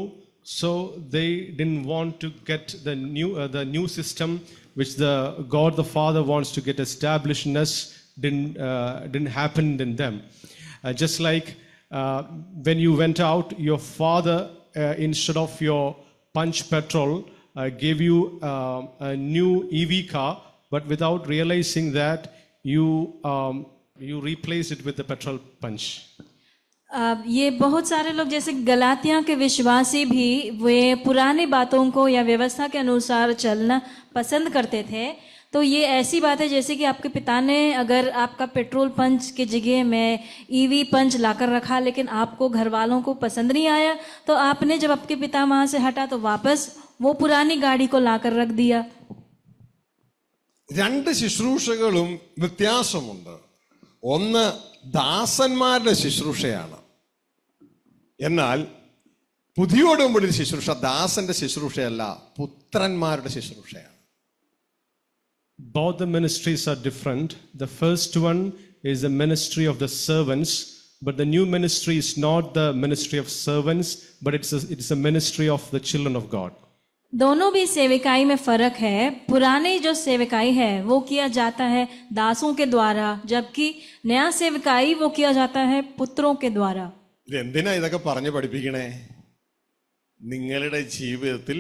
so they didn't want to get the new uh, the new system which the God the Father wants to get established in us didn't uh, didn't happen in them. Uh, just like uh, when you went out, your father, uh, instead of your punch petrol, uh, gave you uh, a new EV car, but without realizing that, you, um, you replaced it with the petrol punch. ये बहुत सारे लोग जैसे गलातिया के विश्वासी भी वे पुराने बातों को या व्यवस्था के अनुसार चलना पसंद करते थे तो ये ऐसी बात है जैसे कि आपके पिता ने अगर आपका पेट्रोल पंच के जगह में ईवी e पंच लाकर रखा लेकिन आपको घर वालों को पसंद नहीं आया तो आपने जब आपके पिता वहां से हटा तो वापस वो पुरानी गाड़ी को लाकर रख दिया രണ്ട് ശുശ്രൂഷകളും വ്യത്യാസമുണ്ട് ഒന്ന് ദാസന്മാരുടെ शुश्रूषा ശുശ്രൂഷ ദാസന്റെ ശുശ്രൂഷയല്ല പുത്രന്മാരുടെ ശുശ്രൂഷയാണ് both the ministries are different. The first one is the ministry of the servants, but the new ministry is not the ministry of servants, but it's a, it's a ministry of the children of God. दोनों भी सेविकाई में फर्क है पुराने जो सेविकाई है वो किया जाता है दासों के द्वारा जबकि नया सेविकाई वो किया जाता है पुत्रों के द्वारा എന്തിനാ ഇതൊക്കെ പറഞ്ഞു പഠിപ്പിക്കണേ നിങ്ങളുടെ ജീവിതത്തിൽ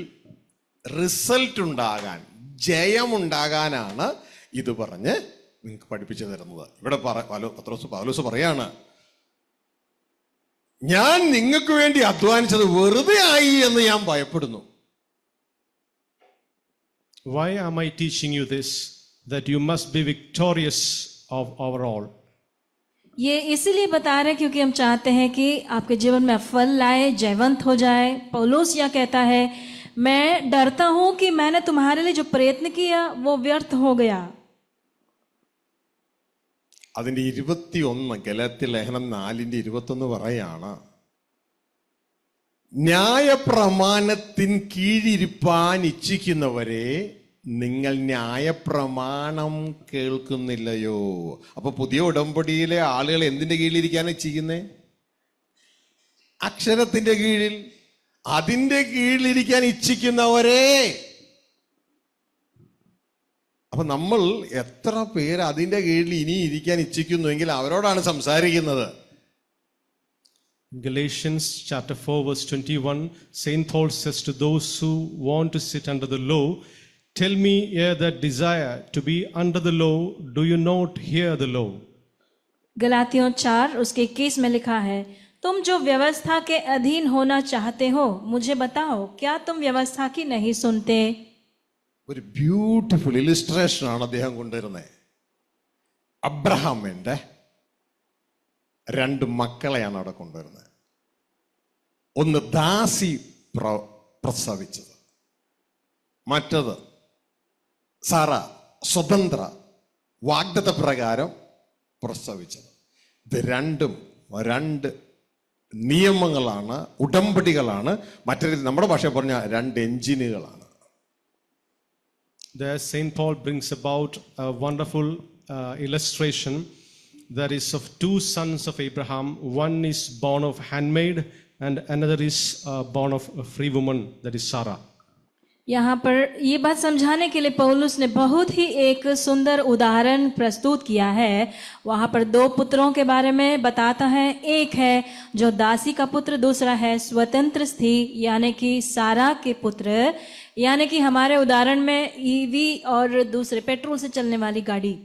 റിസൾട്ട് ഉണ്ടാകാൻ ജയമുണ്ടാകാനാണ് ഇത് പറഞ്ഞ് നിങ്ങൾക്ക് പഠിപ്പിച്ചു തരുന്നത് ഇവിടെ പറ പാലോ പത്രോസ് പാലോസ് പറയാണ് ഞാൻ നിങ്ങൾക്ക് വേണ്ടി അധ്വാനിച്ചത് വെറുതെ ആയി എന്ന് ഞാൻ ഭയപ്പെടുന്നു why am I teaching you this that you must be victorious of over all ये इसीलिए बता रहे हैं क्योंकि हम चाहते हैं कि आपके जीवन में फल लाए जयवंत हो जाए पौलोस यह कहता है मैं डरता हूं कि मैंने तुम्हारे लिए जो प्रयत्न किया वो व्यर्थ हो गया അതിന്റെ ഒന്ന് ഗലത്തിൽ ലേഖനം നാലിന്റെ ഇരുപത്തൊന്ന് പറയാണ് ന്യായപ്രമാണത്തിൻ കീഴിരിപ്പാൻ ഇച്ഛിക്കുന്നവരെ നിങ്ങൾ ന്യായപ്രമാണം കേൾക്കുന്നില്ലയോ അപ്പൊ പുതിയ ഉടമ്പടിയിലെ ആളുകൾ എന്തിന്റെ കീഴിലിരിക്കാനാണ് ചെയ്യുന്നത് അക്ഷരത്തിന്റെ കീഴിൽ അതിൻ്റെ अब ഇച്ഛിക്കുന്നവരെ അപ്പൊ നമ്മൾ എത്ര संसा Galatians chapter 4 verse 21 Saint Paul says to those who want to sit under the law tell me here that desire to be under the law do you not hear the law Galatians 4 उसके 21 में लिखा है तुम जो व्यवस्था के अधीन होना चाहते हो मुझे बताओ क्या तुम व्यवस्था की नहीं सुनते ഒരു ബ്യൂട്ടിഫുൾ ഇലിസ്ട്രേഷൻ ആണ് അദ്ദേഹം കൊണ്ടുവരുന്നത് അബ്രഹാമിൻ്റെ രണ്ട് മക്കളെയാണ് അവിടെ കൊണ്ടുവരുന്നത് ഒന്ന് ദാസി പ്ര പ്രസവിച്ചത് മറ്റത് സാറ സ്വതന്ത്ര വാഗ്ദത്ത പ്രകാരം പ്രസവിച്ചത് ഇത് രണ്ടും രണ്ട് നിയമങ്ങളാണ് ഉടമ്പടികളാണ് മറ്റൊരു നമ്മുടെ ഭാഷ പറഞ്ഞ രണ്ട് എഞ്ചിനുകളാണ് There, St. Paul brings about a wonderful uh, illustration that is of two sons of Abraham. One is born of handmaid and another is uh, born of a free woman, that is Sarah. यहाँ पर ये बात समझाने के लिए पौलुस ने बहुत ही एक सुंदर उदाहरण प्रस्तुत किया है वहां पर दो पुत्रों के बारे में बताता है एक है जो दासी का पुत्र दूसरा है स्वतंत्र स्थिति यानी कि सारा के पुत्र यानी कि हमारे उदाहरण में ईवी और दूसरे पेट्रोल से चलने वाली गाड़ी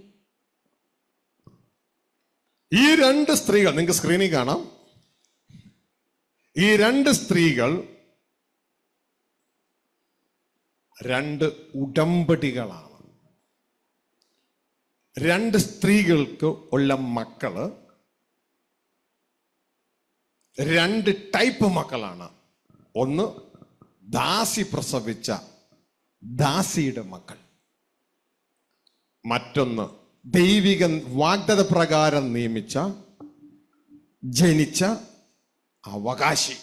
ഈ രണ്ട് സ്ത്രീകൾ നിങ്ങൾക്ക് സ്ക്രീനിൽ കാണാം ഈ രണ്ട് ഉടമ്പടികളാണ് രണ്ട് സ്ത്രീകൾക്ക് ഉള്ള മക്കള് രണ്ട് ടൈപ്പ് മക്കളാണ് ഒന്ന് ദാസി പ്രസവിച്ച ദാസിയുടെ മക്കൾ മറ്റൊന്ന് ദൈവിക വാഗ്ദത പ്രകാരം നിയമിച്ച ജനിച്ച അവകാശി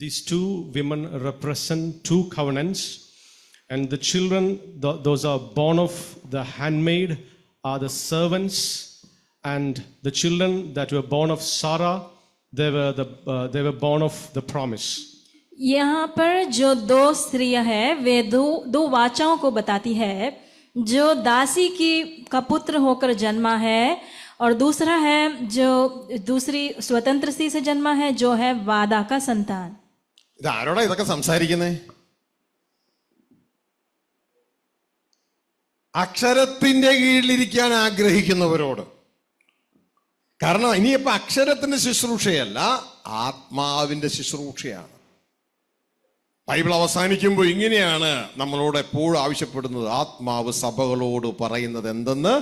These two women represent two covenants, and the children, the, those are born of the handmaid, are the servants, and the children that were born of Sarah, they were, the, uh, they were born of the promise. यहाँ पर जो दो स्त्री है वे दो दो वाचाओं को बताती है जो दासी की का पुत्र होकर जन्मा है और दूसरा है जो दूसरी स्वतंत्र स्त्री से जन्मा है जो है वादा का संतान ഇത് ആരോടാ ഇതൊക്കെ സംസാരിക്കുന്നേ അക്ഷരത്തിന്റെ കീഴിലിരിക്കാൻ ആഗ്രഹിക്കുന്നവരോട് കാരണം ഇനിയിപ്പോൾ അക്ഷരത്തിന്റെ ശുശ്രൂഷയല്ല ആത്മാവിന്റെ ശുശ്രൂഷയാണ് ബൈബിൾ അവസാനിക്കുമ്പോൾ ഇങ്ങനെയാണ് നമ്മളോട് എപ്പോഴും ആവശ്യപ്പെടുന്നത് ആത്മാവ് സഭകളോട് പറയുന്നത് എന്തെന്ന്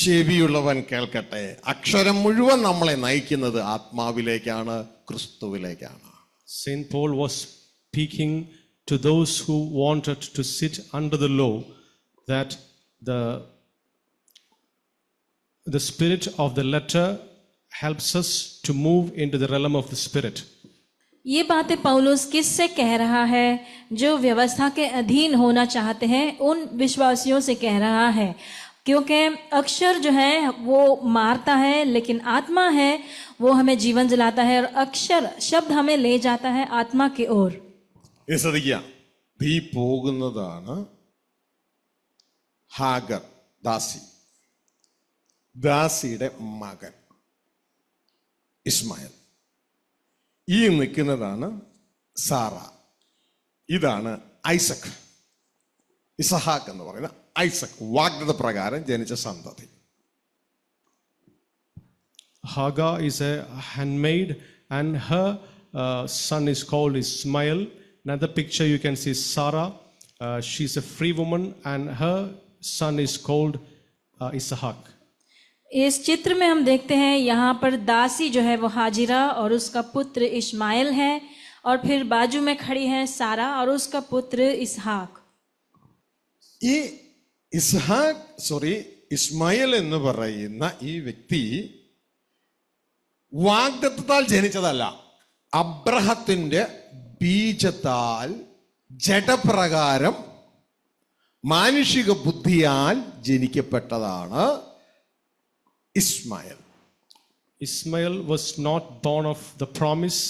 ചെവിയുള്ളവൻ കേൾക്കട്ടെ അക്ഷരം മുഴുവൻ നമ്മളെ നയിക്കുന്നത് ആത്മാവിലേക്കാണ് ക്രിസ്തുവിലേക്കാണ് Saint Paul was speaking to those who wanted to sit under the law that the, the spirit of the letter helps us to move into the realm of the spirit. ये बातें पौलुस किससे कह रहा है जो व्यवस्था के अधीन होना चाहते हैं उन विश्वासियों से कह रहा है क्योंकि अक्षर जो है वो मारता है लेकिन आत्मा है वो हमें जीवन जलाता है और अक्षर शब्द हमें ले जाता है आत्मा के ओर ये श्रद्धिया भी പോകുന്നതാണ് ഹാഗർ ദാസി ദാസിയുടെ മകൻ ഇസ്മായിൽ ഈ ഐസക് വാഗ്ദത പ്രകാരം ജനിച്ച സന്തതി Hagar is a handmaid and her son is called Ishmael another picture you can see sarah uh, she's a free woman and her son is called uh, इस चित्र में हम देखते हैं यहाँ पर दासी जो है वो हाजिरा और उसका पुत्र इस्माइल है और फिर बाजू में खड़ी है सारा और उसका पुत्र इसहाक ये ഇസ്ഹാഖ് സോറി ഇസ്മായിൽ എന്ന് പറയുന്ന ഈ വ്യക്തി വാഗ്ദത്താൽ ജനിച്ചതല്ല അബ്രഹത്തിൻ്റെ ബീജത്താൽ ജഡപ്രകാരം മാനുഷിക ബുദ്ധിയാൽ ജനിക്കപ്പെട്ടതാണ് ഇസ്മായിൽ Ishmael was not born of the promise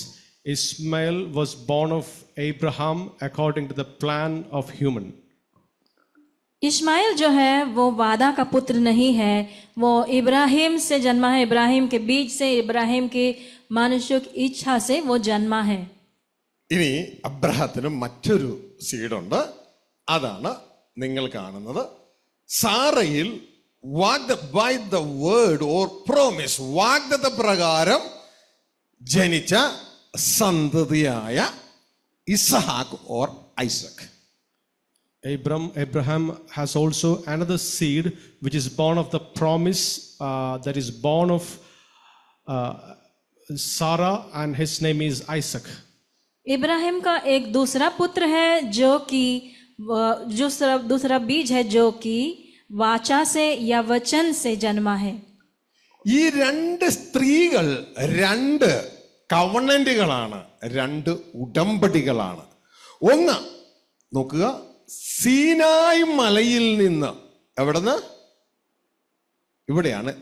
Ishmael was born of Abraham according to the plan of human इस्माइल जो है वो वादा का पुत्र नहीं है वो इब्राहिम से जन्मा है इब्राहिम के बीज से इब्राहिम की मानुष्य इच्छा से वो जन्मा है ഇനി അബ്രഹത്തിന് മറ്റൊരു സീഡുണ്ട് അതാണ് നിങ്ങൾ കാണുന്നത് സാറയിൽ വാഗ്ദ by the word or promise വാഗ്ദത്ത പ്രകാരം ജനിച്ച സന്തതിയായ ഇസഹാക്ക് or Isaac Abram, Abraham has also another seed which is born of the promise uh, that is born of uh, Sarah and his name is Isaac. Abraham का एक दूसरा पुत्र है जो कि जो दूसरा बीज है जो कि वाचा से या वचन से जन्मा है ഈ രണ്ട് സ്ത്രീകൾ രണ്ട് കവണന്റുകളാണ് രണ്ട് ഉടമ്പടികളാണ് ഒന്ന് നോക്കുക സീനായ് മലയിൽ നിന്ന് എവിടുന്ന് ഇവിടെയാണ്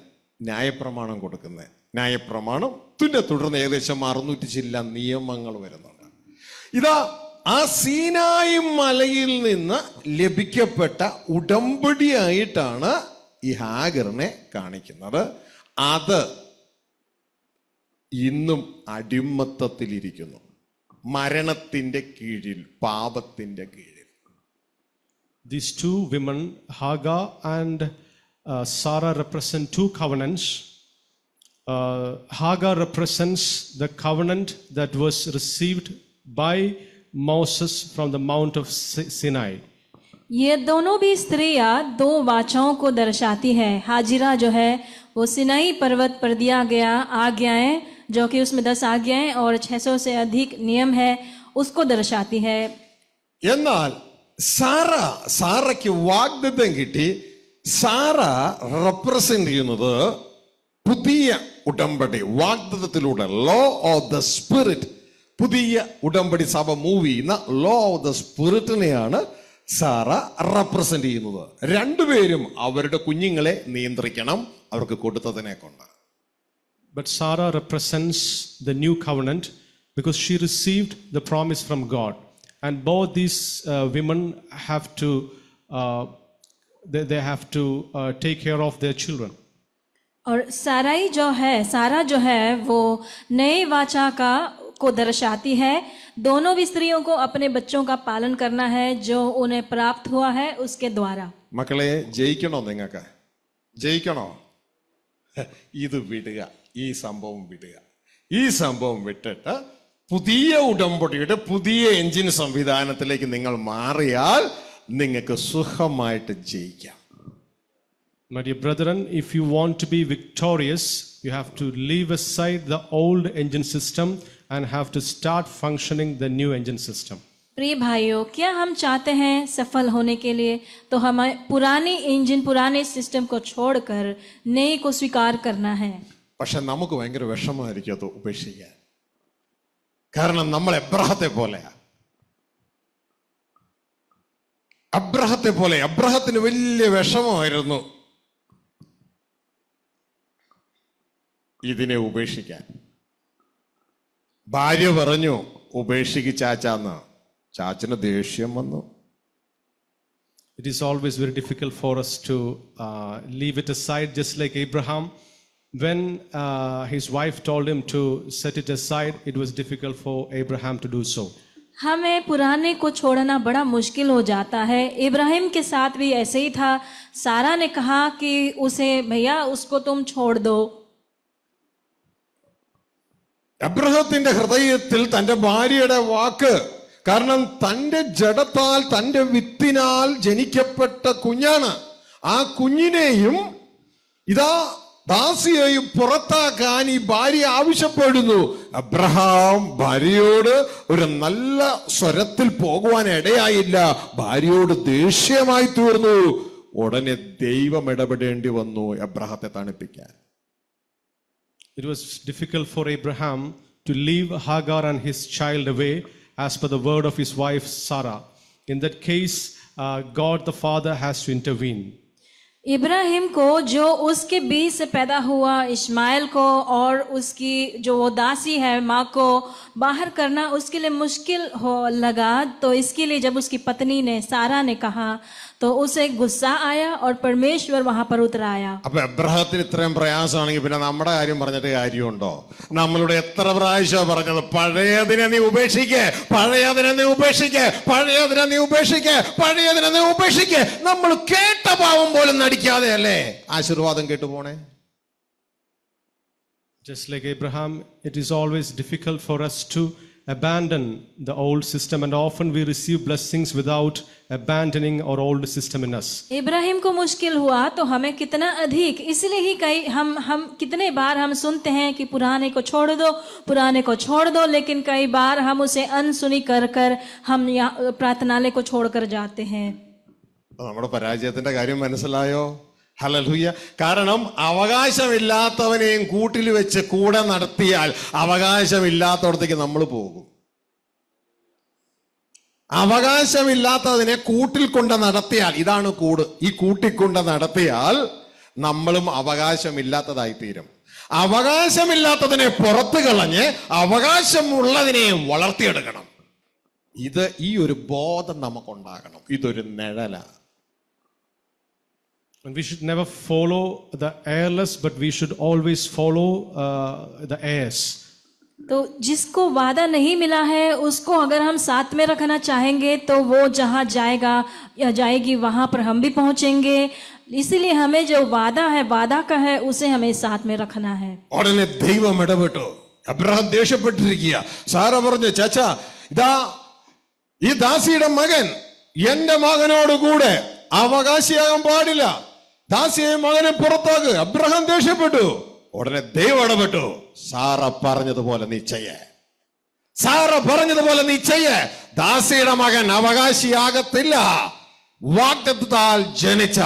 ന്യായപ്രമാണം കൊടുക്കുന്നത് ന്യായപ്രമാണം തുന്നെ തുടർന്ന് ഏകദേശം അറുന്നൂറ്റി ചില്ല നിയമങ്ങൾ വരുന്നുണ്ട് ഇതാ ആ സീനായ് മലയിൽ നിന്ന് ലഭിക്കപ്പെട്ട ഉടമ്പടിയായിട്ടാണ് ഈ ഹാഗറിനെ കാണിക്കുന്നത് അത് ഇന്നും അടിമത്തത്തിലിരിക്കുന്നു മരണത്തിൻ്റെ കീഴിൽ പാപത്തിൻ്റെ കീഴിൽ These two women, Hagar and uh, Sarah, represent two covenants. Uh, Hagar represents the covenant that was received by Moses from the Mount of Sinai. ये दोनों भी स्त्रियां दो वाचाओं को दर्शाती है हाजिरा जो है वो सिनाई पर्वत पर दिया गया आज्ञाएं जो कि उसमें दस आज्ञाएं और 600 से अधिक नियम है उसको दर्शाती है സാറ സാറയ്ക്ക് വാഗ്ദത്തം കിട്ടി സാറ റെപ്രസെന്റ് ചെയ്യുന്നത് പുതിയ ഉടമ്പടി വാഗ്ദത്തത്തിലൂടെ ലോ ഓഫ് ദ സ്പിരിറ്റ് പുതിയ ഉടമ്പടി സഭ മൂവ് ചെയ്യുന്ന ലോ ഓഫ് ദ സ്പിരിറ്റിനെയാണ് സാറ റെപ്രസെന്റ് ചെയ്യുന്നത് രണ്ടുപേരും അവരുടെ കുഞ്ഞുങ്ങളെ നിയന്ത്രിക്കണം അവർക്ക് കൊടുത്തതിനെ കൊണ്ട് but Sarah represent the new covenant because she received the promise from God And both these uh, women have to, uh, they, they have to uh, take care of their children. और साराई जो है सारा जो है वो नए वाचा का को दर्शाती है दोनों भी स्त्रियों को अपने बच्चों का पालन करना है जो उन्हें प्राप्त हुआ है उसके द्वारा മക്കളെ ജയിക്കണോ നിങ്ങൾക്ക് ജയിക്കണോ ഇത് വിടുക ഈ സംഭവം വിടുക ഈ സംഭവം വിട്ടിട്ട് புதிய உடம்படியட புதிய இன்ஜின் संविधानത്തിലേക്ക് നിങ്ങൾ മാറിയാൽ നിങ്ങൾക്ക് સુખമായിട്ട് ജീവിക്കാം. மத்த brethren if you want to be victorious you have to leave aside the old engine system and have to start functioning the new engine system. பிரிய भाइयों क्या हम चाहते हैं सफल होने के लिए तो हमें पुरानी इंजन पुराने सिस्टम को छोड़कर नई को स्वीकार करना है. പക്ഷേ നമുക്ക് ബംഗ്യരെ വെഷമായിക്കാത് ഉപേക്ഷിക്കാം. കാരണം നമ്മൾ എബ്രഹത്തെ പോലെയാ അബ്രഹത്തെ പോലെ അബ്രഹത്തിന് വലിയ വിഷമമായിരുന്നു ഇതിനെ ഉപേക്ഷിക്കാൻ ഭാര്യ പറഞ്ഞു ഉപേക്ഷിക്ക് ചാച്ചാന്ന് ചാച്ചന് ദേഷ്യം വന്നു it is always very difficult for us to leave it aside just like Abraham When uh, his wife told him to set it aside, it was difficult for Abraham to do so. हमें पुराने को छोड़ना बड़ा मुश्किल हो जाता है इब्राहिम के साथ भी ऐसे ही था सारा ने कहा कि उसे भैया उसको तुम छोड़ दो അബ്രഹത്തിന്റെ ഹൃദയത്തിൽ തന്റെ ഭാര്യയുടെ വാക്ക് കാരണം തന്റെ ജഡത്താൽ തന്റെ വിത്തിനാൽ ജനിക്കപ്പെട്ട കുഞ്ഞാണ് ആ കുഞ്ഞിനെയും ഇതാ ദാസിയെയും പുറത്താക്കാൻ ഈ ഭാര്യ ആവശ്യപ്പെടുന്നു അബ്രഹാം ഭാര്യയോട് ഒരു നല്ല സ്വരത്തിൽ പോകുവാൻ ഇടയായില്ല ഭാര്യയോട് ദേഷ്യമായി തീർന്നു ഉടനെ ദൈവം ഇടപെടേണ്ടി വന്നു അബ്രഹത്തെ തണുപ്പിക്കാൻ it was difficult for Abraham to leave Hagar and his child away as per the word of his wife Sarah in that case God the Father has to intervene इब्राहिम को जो उसके बीच से पैदा हुआ इस्माइल को और उसकी जो वो दासी है माँ को बाहर करना उसके लिए मुश्किल हो लगा तो इसके लिए जब उसकी पत्नी ने सारा ने कहा तो उसे गुस्सा आया और परमेश्वर वहां पर उतर आया അപ്പൊ എബ്രഹത്തിന് ഇത്രയും പ്രയാസമാണെങ്കിൽ പിന്നെ നമ്മുടെ കാര്യം പറഞ്ഞിട്ട് കാര്യമുണ്ടോ നമ്മളുടെ എത്ര പ്രാവശ്യം പറഞ്ഞത് പഴയതിനെ നീ ഉപേക്ഷിക്കേ പഴയതിനെ നീ ഉപേക്ഷിക്കേ പഴയതിനെ നീ ഉപേക്ഷിക്കേ പഴയതിനെ നീ ഉപേക്ഷിക്കേ നമ്മൾ കേട്ട പാവം പോലും നടിക്കാതെ അല്ലേ ആശീർവാദം കേട്ടു പോണേ Just like Abraham, it is always difficult for us to abandon the old system and often we receive blessings without abandoning our old system in us Ibrahim को मुश्किल हुआ तो हमें कितना अधिक इसलिए ही कई हम हम कितने बार हम सुनते हैं कि पुराने को छोड़ दो पुराने को छोड़ दो लेकिन कई बार हम उसे अनसुनी कर कर हम प्रार्थनालय को छोड़कर जाते हैं നമ്മുടെ പരാജയത്തിന്റെ കാര്യം മനസ്സിലായോ ഹലലുയ്യ കാരണം അവകാശമില്ലാത്തവനെയും കൂട്ടിൽ വെച്ച് കൂടെ നടത്തിയാൽ അവകാശമില്ലാത്തടത്തേക്ക് നമ്മൾ പോകും അവകാശമില്ലാത്തതിനെ കൂട്ടിൽ കൊണ്ട് നടത്തിയാൽ ഇതാണ് കൂട് ഈ കൂട്ടിക്കൊണ്ട് നടത്തിയാൽ നമ്മളും അവകാശമില്ലാത്തതായി തീരും അവകാശമില്ലാത്തതിനെ പുറത്തു കളഞ്ഞ് അവകാശമുള്ളതിനെ വളർത്തിയെടുക്കണം ഇത് ഈ ഒരു ബോധം നമുക്കുണ്ടാകണം ഇതൊരു നിഴലാണ് And we should never follow the airless, but we should always follow uh, the heirs. तो जिसको वादा नहीं मिला है उसको अगर हम साथ में रखना चाहेंगे तो वो जहाँ जाएगा या जाएगी वहाँ पर हम भी पहुँचेंगे इसीलिए हमें जो वादा है वादा का है उसे हमें साथ में रखना है ഉടനെ ദൈവം ഇടപെട്ടു അബ്രഹാം ദേഷ്യപ്പെട്ടിരിക്കുക സാറ പറഞ്ഞു ചാച്ച ഇതാ ഈ ദാസിയുടെ മകൻ എന്റെ മകനോട് കൂടെ അവകാശിയാകാൻ പാടില്ല ദാസിയെ മകനെ പുറത്താക്ക് അബ്രഹാം ദേഷ്യപ്പെട്ടു ഉടനെ ദൈവം ഇടപെട്ടു സാറ പറഞ്ഞതുപോലെ നീ ചെയ്യേ സാറ പറഞ്ഞതുപോലെ നീ ചെയ്യേ ദാസിയുടെ മകൻ അവകാശിയാകത്തില്ല വാഗ്ദത്താൽ ജനിച്ച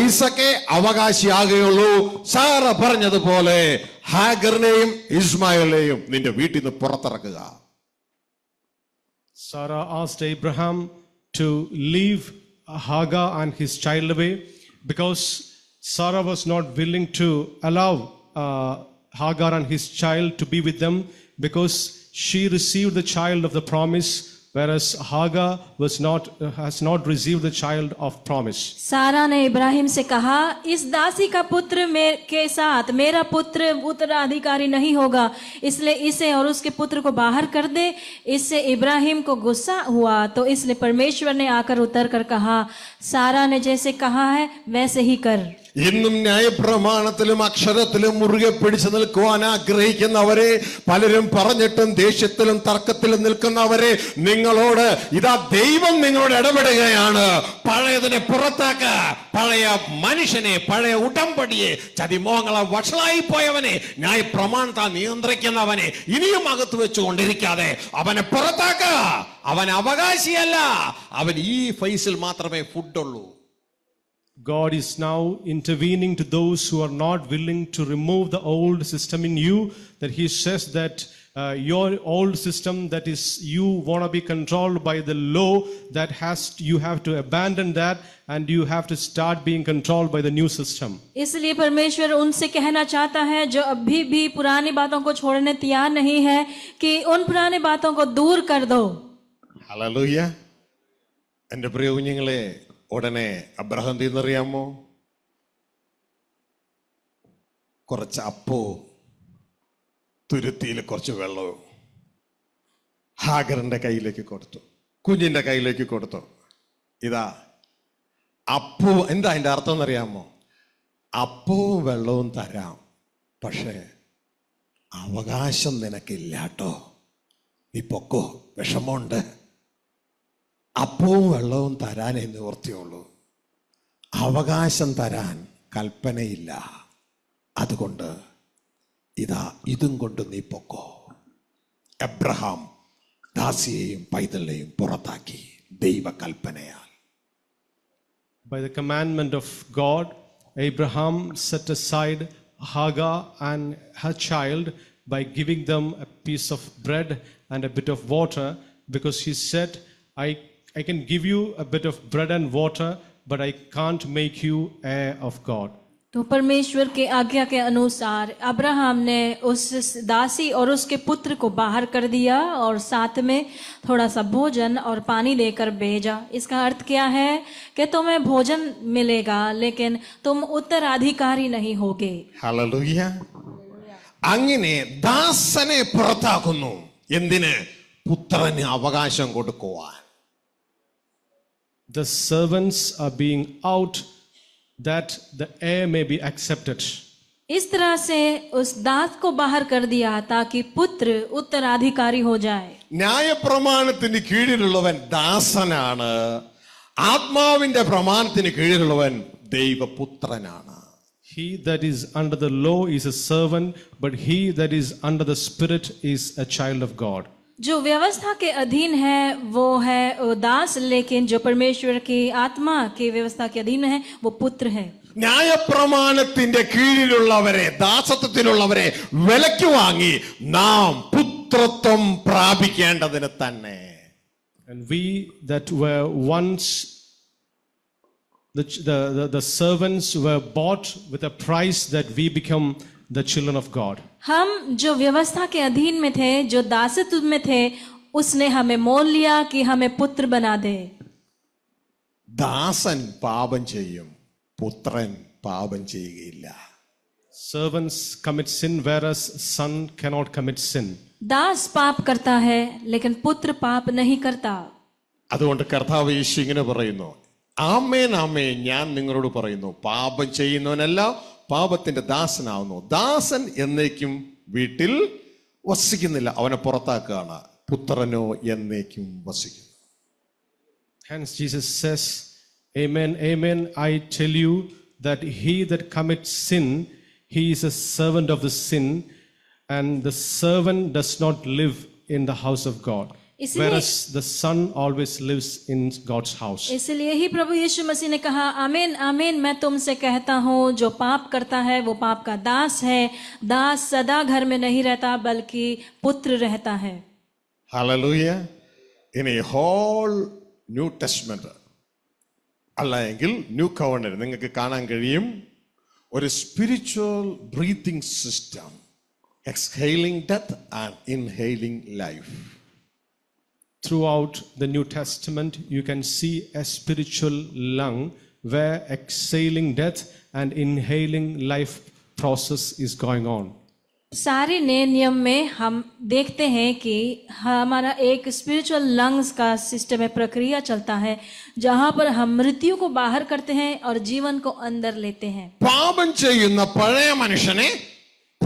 ഐസക്കെ അവകാശിയാകുകയുള്ളൂ സാറ പറഞ്ഞതുപോലെ ഹാഗറിനെയും ഇസ്മായിലിനെയും നിന്റെ വീട്ടിൽ നിന്ന് പുറത്തിറക്കുക Sarah asked Abraham to leave Hagar and his child away because Sarah was not willing to allow uh, Hagar and his child to be with them because she received the child of the promise whereas Hagar was not has not received the child of promise. Sarah ने इब्राहिम से कहा इस दासी का पुत्र मेरे के साथ मेरा पुत्र उत्तराधिकारी नहीं होगा इसलिए इसे और उसके पुत्र को बाहर कर दे इससे इब्राहिम को गुस्सा हुआ तो इसलिए परमेश्वर ने आकर उतर कर कहा सारा ने जैसे कहा है वैसे ही कर ഇന്നും ന്യായപ്രമാണത്തിലും അക്ഷരത്തിലും മുറുകെ പിടിച്ചു നിൽക്കുവാൻ ആഗ്രഹിക്കുന്നവരെ പലരും പറഞ്ഞിട്ടും ദേഷ്യത്തിലും തർക്കത്തിലും നിൽക്കുന്നവരെ നിങ്ങളോട് ഇതാ ദൈവം നിങ്ങളോട് ഇടപെടുകയാണ് പഴയതിനെ പുറത്താക്ക പഴയ മനുഷ്യനെ പഴയ ഉടമ്പടിയെ ചതിമോഹങ്ങളെ വഷളായി പോയവനെ പ്രമാണത്ത നിയന്ത്രിക്കുന്നവനെ ഇനിയും അകത്ത് വെച്ചുകൊണ്ടിരിക്കാതെ അവനെ പുറത്താക്ക അവൻ അവകാശിയല്ല അവൻ ഈ ഫൈസിൽ മാത്രമേ ഫുഡുള്ളൂ God is now intervening to those who are not willing to remove the old system in you, that He says that uh, your old system that is you want to be controlled by the law that has you have to abandon that and you have to start being controlled by the new system इसलिए परमेश्वर उनसे कहना चाहता है जो अभी भी पुरानी बातों को छोड़ने तैयार नहीं है कि उन पुरानी बातों को दूर कर दो Hallelujah, and പ്രിയ കുഞ്ഞുങ്ങളെ ഉടനെ അബ്രഹാം തീന്നറിയാമോ കുറച്ച് അപ്പോ തുരുത്തിയിൽ കുറച്ച് വെള്ളവും ഹാഗറിൻ്റെ കയ്യിലേക്ക് കൊടുത്തു കുഞ്ഞിൻ്റെ കയ്യിലേക്ക് കൊടുത്തു ഇതാ അപ്പു എന്താ അതിൻ്റെ അർത്ഥം എന്നറിയാമോ അപ്പവും വെള്ളവും തരാം പക്ഷേ അവകാശം നിനക്കില്ലാട്ടോ നീ പൊക്കോ വിഷമമുണ്ട് അപ്പവും വെള്ളവും തരാനേ നിവൃത്തിയുള്ളൂ അവകാശം തരാൻ കൽപ്പനയില്ല അതുകൊണ്ട് ഇതാ ഇതും കൊണ്ട് നീ പൊക്കോ എബ്രഹാം ദാസിയെയും പൈതലിനെയും പുറത്താക്കി ദൈവകൽപ്പനയാൽ By the commandment of God, Abraham set aside Hagar and her child by giving them a piece of bread and a bit of water because he said, I I can give you a bit of bread and water, but I can't make you heir of God. तो परमेश्वर के आज्ञा के अनुसार Abraham ने उस दासी और उसके पुत्र को बाहर कर दिया और साथ में थोड़ा सा भोजन और पानी लेकर भेजा इसका अर्थ क्या है कि तुम्हें भोजन मिलेगा लेकिन तुम उत्तराधिकारी नहीं होगे हालेलुया അങ്ങനെ ദാസനെ പുറത്താക്കുന്നു എന്തിന് പുത്രന് അവകാശം കൊടുക്കുവാൻ the servants are being out that the heir may be accepted. इस तरह से उस दास को बाहर कर दिया ताकि पुत्र उत्तराधिकारी हो जाए न्याय प्रमाण प्रमाण कीड़े आना, आत्मा ന്യായപ്രമാണത്തിന് कीड़े ദാസനാണ് देव पुत्र ने आना। He that is under the law is a servant, but he that is under the spirit is a child of God. जो व्यवस्था के अधीन है वो है उदास लेकिन जो परमेश्वर की आत्मा के व्यवस्था के अधीन है वो पुत्र है न्याय प्रमाण कीवरे दास वे वांगी नाम पुत्रत्व प्राप्त And we that were once the, the, the servants were bought with a price that we become the children of God. हम जो व्यवस्था के अधीन में थे जो दासत्व में थे उसने हमें मोल लिया कि हमें पुत्र बना दे ദാസൻ പാപം ചെയ്യും പുത്രൻ പാപം ചെയ്യുകയില്ല servants commit sin whereas son cannot commit sin Das പാപ करता है लेकिन പുത്ര പാപ नहीं करता അതുകൊണ്ട് കർത്താവ് യേശു ഇങ്ങനെ പറയുന്നു ആമേൻ ആമേൻ ഞാൻ നിങ്ങളോട് പറയുന്നു പാപം ചെയ്യുന്നവനെല്ലാം പാപത്തിന്റെ ദാസനാവുന്നു ദാസൻ എന്നേക്കും വീട്ടിൽ വസിക്കുന്നില്ല അവനെ പുറത്താക്കുകയാണ് പുത്രനോ എന്നേക്കും വസിക്കുന്നു Hence Jesus says, Amen, Amen, I tell you that he that commits sin, he is a servant of the sin, and the servant does not live in the house of God. Whereas the son always lives in God's house. इसलिए ही प्रभु यीशु मसीह ने कहा आमीन आमीन मैं तुमसे कहता हूँ जो पाप करता है वो पाप का दास है दास सदा घर में नहीं रहता बल्कि पुत्र रहता है हालेलुया ഇനി ഹോൾ New ടെസ്റ്റ്മെന്റ് അല്ലെങ്കിൽ ന്യൂ കവർണർ നിങ്ങൾക്ക് കാണാൻ കഴിയും ഒരു spiritual breathing system exhaling death and inhaling life throughout the New Testament, you can see a spiritual lung where exhaling death and inhaling life process is going on. सारे नए नियम में हम देखते हैं कि हमारा एक स्पिरिचुअल लंग्स का सिस्टम है प्रक्रिया चलता है जहां पर हम मृत्यु को बाहर करते हैं और जीवन को अंदर लेते हैं പാപം ചെയ്യുന്ന പഴയ മനുഷ്യനെ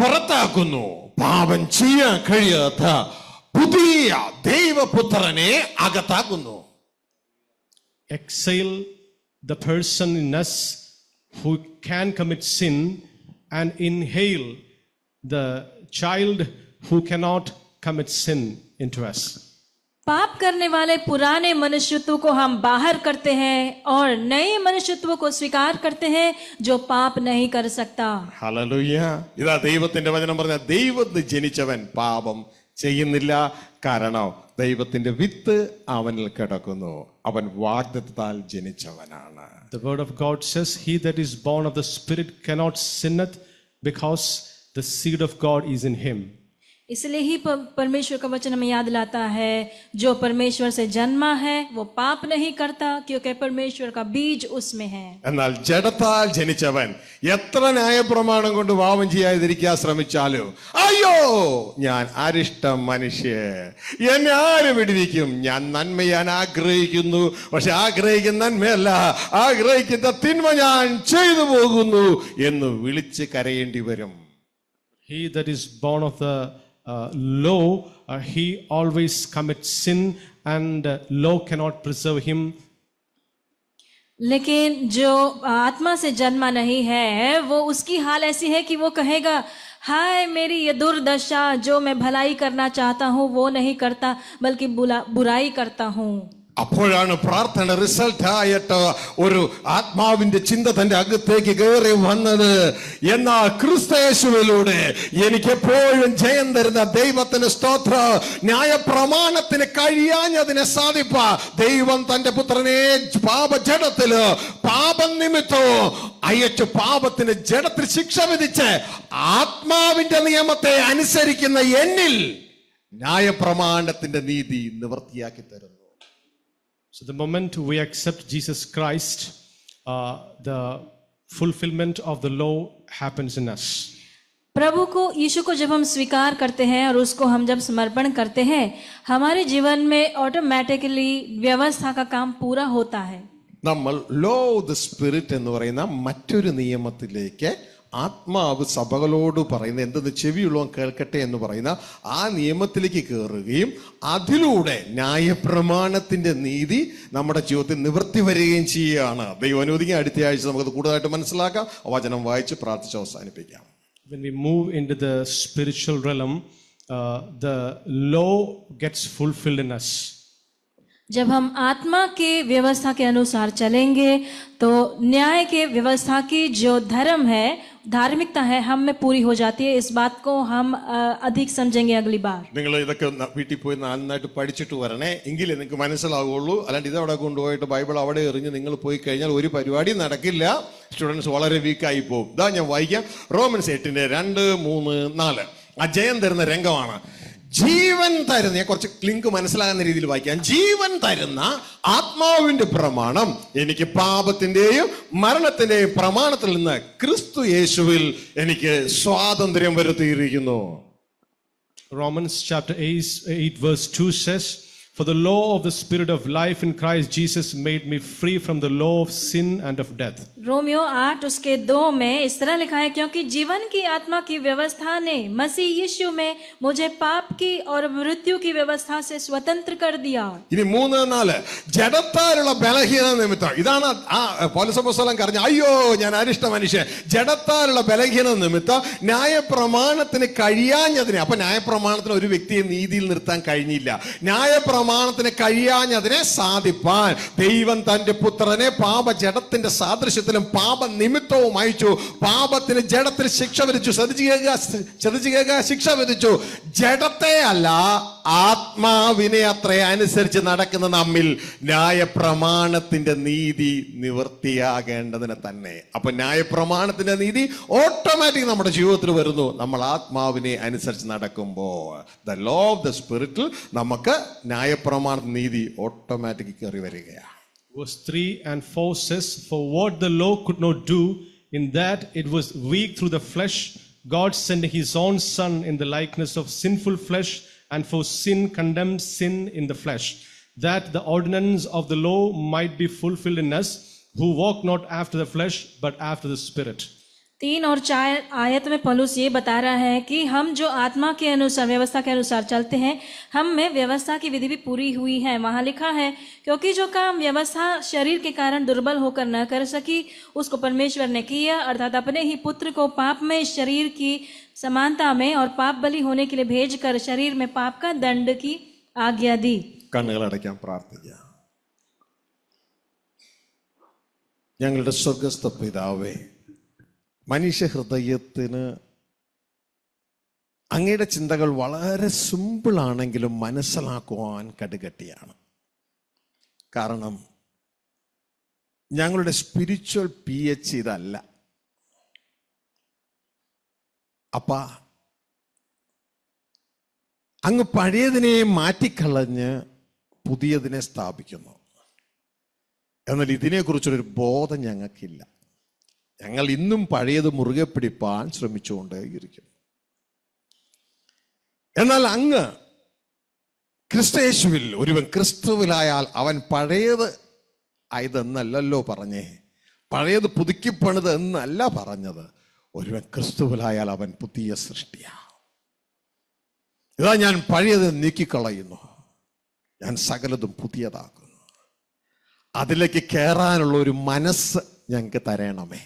പുറത്താക്കുന്നു പാപം ചെയ്യാൻ കഴിയാത്ത ದುಬೀಯ ದೇವಪುತ್ರನೇ ಆಗತಾಗುನು exile the person in us पाप करने वाले पुराने मनुष्यत्व को हम बाहर करते हैं और नए मनुष्यत्व को स्वीकार करते हैं जो पाप नहीं कर सकता हालेलुया इदा ദൈവത്തിന്റെ വചനം പറഞ്ഞ ജനിച്ചവൻ പാപം ചെയ്യുന്നില്ല കാരണം ദൈവത്തിന്റെ വിത്ത് അവനിൽ കിടക്കുന്നു അവൻ വാഗ്ദത്താൽ ജനിച്ചവനാണ് The word of God says, He that is born of the Spirit cannot sinneth because the seed of God is in him. इसलिए ही परमेश्वर का वचन हमें याद लाता है जो परमेश्वर से जन्मा है वो पाप नहीं करता क्योंकि परमेश्वर का बीज उसमें है എന്നാൽ ജഡത്താൽ ജനിച്ചവൻ എത്ര ന്യായപ്രമാണം കൊണ്ട് പാപം ചെയ്യാതിരിക്കാൻ ശ്രമിച്ചാലോ അയ്യോ ഞാൻ അരിഷ്ട മനുഷ്യ എന്നെ ആര് വിടിവിക്കും ഞാൻ നന്മ ഞാൻ ആഗ്രഹിക്കുന്നു പക്ഷെ ആഗ്രഹിക്കുന്ന നന്മയല്ല ആഗ്രഹിക്കുന്ന തിന്മ ഞാൻ ചെയ്തു പോകുന്നു എന്ന് വിളിച്ച് കരയേണ്ടി വരും He that is born of the uh, uh, he always commits sin and uh, Lo cannot preserve him. लेकिन जो uh, आत्मा से जन्मा नहीं है वो उसकी हाल ऐसी है कि वो कहेगा हाय मेरी ये दुर्दशा जो मैं भलाई करना चाहता हूँ वो नहीं करता बल्कि बुराई करता हूँ അപ്പോഴാണ് പ്രാർത്ഥന ആയിട്ട് ഒരു ആത്മാവിന്റെ ചിന്ത തന്റെ അകത്തേക്ക് കയറി വന്നത് എന്നാ ക്രിസ്തയേശുവിലൂടെ എനിക്ക് എപ്പോഴും ജയം തരുന്ന ദൈവത്തിന് സ്തോത്ര ന്യായ പ്രമാണത്തിന് കഴിയാഞ്ഞതിനെ സാധിപ്പ ദൈവം തന്റെ പുത്രനെ പാപജടത്തില് പാപം നിമിത്തവും അയച്ചു പാപത്തിന് ജഡത്തിൽ ശിക്ഷ വിധിച്ച് ആത്മാവിന്റെ നിയമത്തെ അനുസരിക്കുന്ന എന്നിൽ ന്യായപ്രമാണത്തിന്റെ നീതി നിവൃത്തിയാക്കി തരുന്നു So the moment we accept Jesus Christ, uh, the fulfillment of the law happens in us. प्रभु को यीशु को जब हम स्वीकार करते हैं और उसको हम जब समर्पण करते हैं हमारे जीवन में ऑटोमेटिकली व्यवस्था का काम पूरा होता है നമ്മൾ ലോ ഓഫ് ദ സ്പിരിറ്റ് എന്ന് പറയുന്ന മറ്റൊരു നിയമത്തിലേക്ക് ആത്മാവ് സഭകളോട് പറയുന്ന എന്തെന്ന് ചെവിയുള്ളവൻ കേൾക്കട്ടെ എന്ന് പറയുന്ന ആ നിയമത്തിലേക്ക് കയറുകയും അതിലൂടെ ന്യായപ്രമാണത്തിന്റെ നീതി നമ്മുടെ ജീവിതത്തിൽ നിവൃത്തി വരികയും ചെയ്യുകയാണ് ദൈവം അനുവദിക്കുക അടുത്ത ആഴ്ച നമുക്കത് കൂടുതലായിട്ട് മനസ്സിലാക്കാം വചനം വായിച്ച് പ്രാർത്ഥിച്ച് അവസാനിപ്പിക്കാം When we move into the spiritual realm, uh, the law gets fulfilled in us. जब हम आत्मा के व्यवस्था के अनुसार चलेंगे तो न्याय के व्यवस्था की जो धर्म है ധാർമ്മികത है हम में जाती है इस बात को हम अधिक समझेंगे अगली बार നിങ്ങൾ ഇതൊക്കെ വീട്ടിൽ പോയി നന്നായിട്ട് പഠിച്ചിട്ട് വരണേ എങ്കിലേ നിങ്ങൾക്ക് മനസ്സിലാവുള്ളൂ അല്ലാണ്ട് ഇത് അവിടെ കൊണ്ടുപോയിട്ട് ബൈബിൾ അവിടെ എറിഞ്ഞ് നിങ്ങൾ പോയി കഴിഞ്ഞാൽ ഒരു പരിപാടി നടക്കില്ല സ്റ്റുഡൻസ് വളരെ വീക്കായി പോകും ഇതാ ഞാൻ വായിക്കാം റോമൻസ് എട്ടിന്റെ രണ്ട് മൂന്ന് നാല് അജയം തരുന്ന രംഗമാണ് ജീവൻ തരുന്ന ഞാൻ കുറച്ച് ക്ലിങ്ക് മനസ്സിലാകുന്ന രീതിയിൽ വായിക്കാം ജീവൻ തരുന്ന ആത്മാവിന്റെ പ്രമാണം എനിക്ക് പാപത്തിന്റെയും മരണത്തിന്റെയും പ്രമാണത്തിൽ നിന്ന് ക്രിസ്തു യേശുവിൽ എനിക്ക് സ്വാതന്ത്ര്യം വരുത്തിയിരിക്കുന്നു Romans chapter 8 verse 2 says For the law of the spirit of life in Christ Jesus made me free from the law of sin and of death. रोमियो 8 उसके 2 में इस तरह लिखा है क्योंकि जीवन की आत्मा की व्यवस्था ने मसीह यीशु में मुझे पाप की और मृत्यु की व्यवस्था से स्वतंत्र कर दिया. ഇനി 3 4 ജഡത്താലുള്ള ബലഹീനത നിമിത്തം ഇതാണ് ആ പൗലോസപ്പോസ്തലൻ പറഞ്ഞു അയ്യോ ഞാൻ അരിഷ്ട മനുഷ്യൻ ജഡത്താലുള്ള ബലഹീനത നിമിത്തം ന്യായപ്രമാണത്തിന് കഴിയാഞ്ഞതിനെ അപ്പോൾ ന്യായപ്രമാണത്തിന് ഒരു വ്യക്തിയെ നീതിയിൽ നിർത്താൻ കഴിഞ്ഞില്ല. ന്യായപ്രമാണം പ്രമാണത്തിന് കഴിയാഞ്ഞതിനെ സാധിപ്പാൻ ദൈവം തന്റെ പുത്രനെ പാപ ജഡത്തിന്റെ സാദൃശ്യത്തിലും പാപ നിമിത്തവും അയച്ചു പാപത്തിന് ജഡത്തിന് ശിക്ഷ വിധിച്ചു ശ്രദ്ധിച്ചു കേൾക്കുക ശിക്ഷ വിധിച്ചു ജഡത്തെ അല്ല ആത്മാവിനെ അത്ര അനുസരിച്ച് നടക്കുന്ന നമ്മിൽ ന്യായപ്രമാണത്തിന്റെ നീതി നിവൃത്തിയാകേണ്ടതിന് തന്നെ അപ്പൊ ന്യായപ്രമാണത്തിന്റെ നീതി ഓട്ടോമാറ്റിക് നമ്മുടെ ജീവിതത്തിൽ വരുന്നു നമ്മൾ ആത്മാവിനെ അനുസരിച്ച് നടക്കുമ്പോൾ ദ ലോ ഓഫ് ദ സ്പിരിറ്റിൽ നമുക്ക് ന്യായ ന്യായപ്രമാണ നീതി ഓട്ടോമാറ്റിക് കയറി വരികയാണ് 3 and 4 says for what the law could not do in that it was weak through the flesh god sent his own son in the likeness of sinful flesh and for sin condemned sin in the flesh that the ordinance of the law might be fulfilled in us who walk not after the flesh but after the spirit तीन और चार आयत में पलुस ये बता रहा है कि हम जो आत्मा के अनुसार व्यवस्था के अनुसार चलते हैं हम में व्यवस्था की विधि भी पूरी हुई है वहां लिखा है क्योंकि जो काम व्यवस्था शरीर के कारण दुर्बल होकर न कर सकी उसको परमेश्वर ने किया अर्थात अपने ही पुत्र को पाप में शरीर की समानता में और पाप बलि होने के लिए भेज कर शरीर में पाप का दंड की आज्ञा दी प्रार्थना स्वर्गस्थ ഞങ്ങളുടെ മനുഷ്യ ഹൃദയത്തിന് അങ്ങയുടെ ചിന്തകൾ വളരെ സിമ്പിളാണെങ്കിലും മനസ്സിലാക്കുവാൻ കടുകട്ടിയാണ് കാരണം ഞങ്ങളുടെ സ്പിരിച്വൽ പി എച്ച് ഇതല്ല അപ്പ അങ്ങ് പഴയതിനെ മാറ്റിക്കളഞ്ഞ് പുതിയതിനെ സ്ഥാപിക്കുന്നു എന്നാൽ ഇതിനെക്കുറിച്ചൊരു ബോധം ഞങ്ങൾക്കില്ല ഞങ്ങൾ ഇന്നും പഴയത് മുറുകെ പിടിപ്പാൻ ശ്രമിച്ചുകൊണ്ടേയിരിക്കും എന്നാൽ അങ്ങ് ക്രിസ്തയേശുവിൽ ഒരുവൻ ക്രിസ്തുവിലായാൽ അവൻ പഴയത് ആയതെന്നല്ലോ പറഞ്ഞേ പഴയത് പുതുക്കിപ്പണിത് എന്നല്ല പറഞ്ഞത് ഒരുവൻ ക്രിസ്തുവിലായാൽ അവൻ പുതിയ സൃഷ്ടിയാണ് ഇതാ ഞാൻ പഴയത് നീക്കിക്കളയുന്നു ഞാൻ സകലതും പുതിയതാക്കുന്നു അതിലേക്ക് കയറാനുള്ള ഒരു മനസ്സ് ഞങ്ങൾക്ക് തരണമേ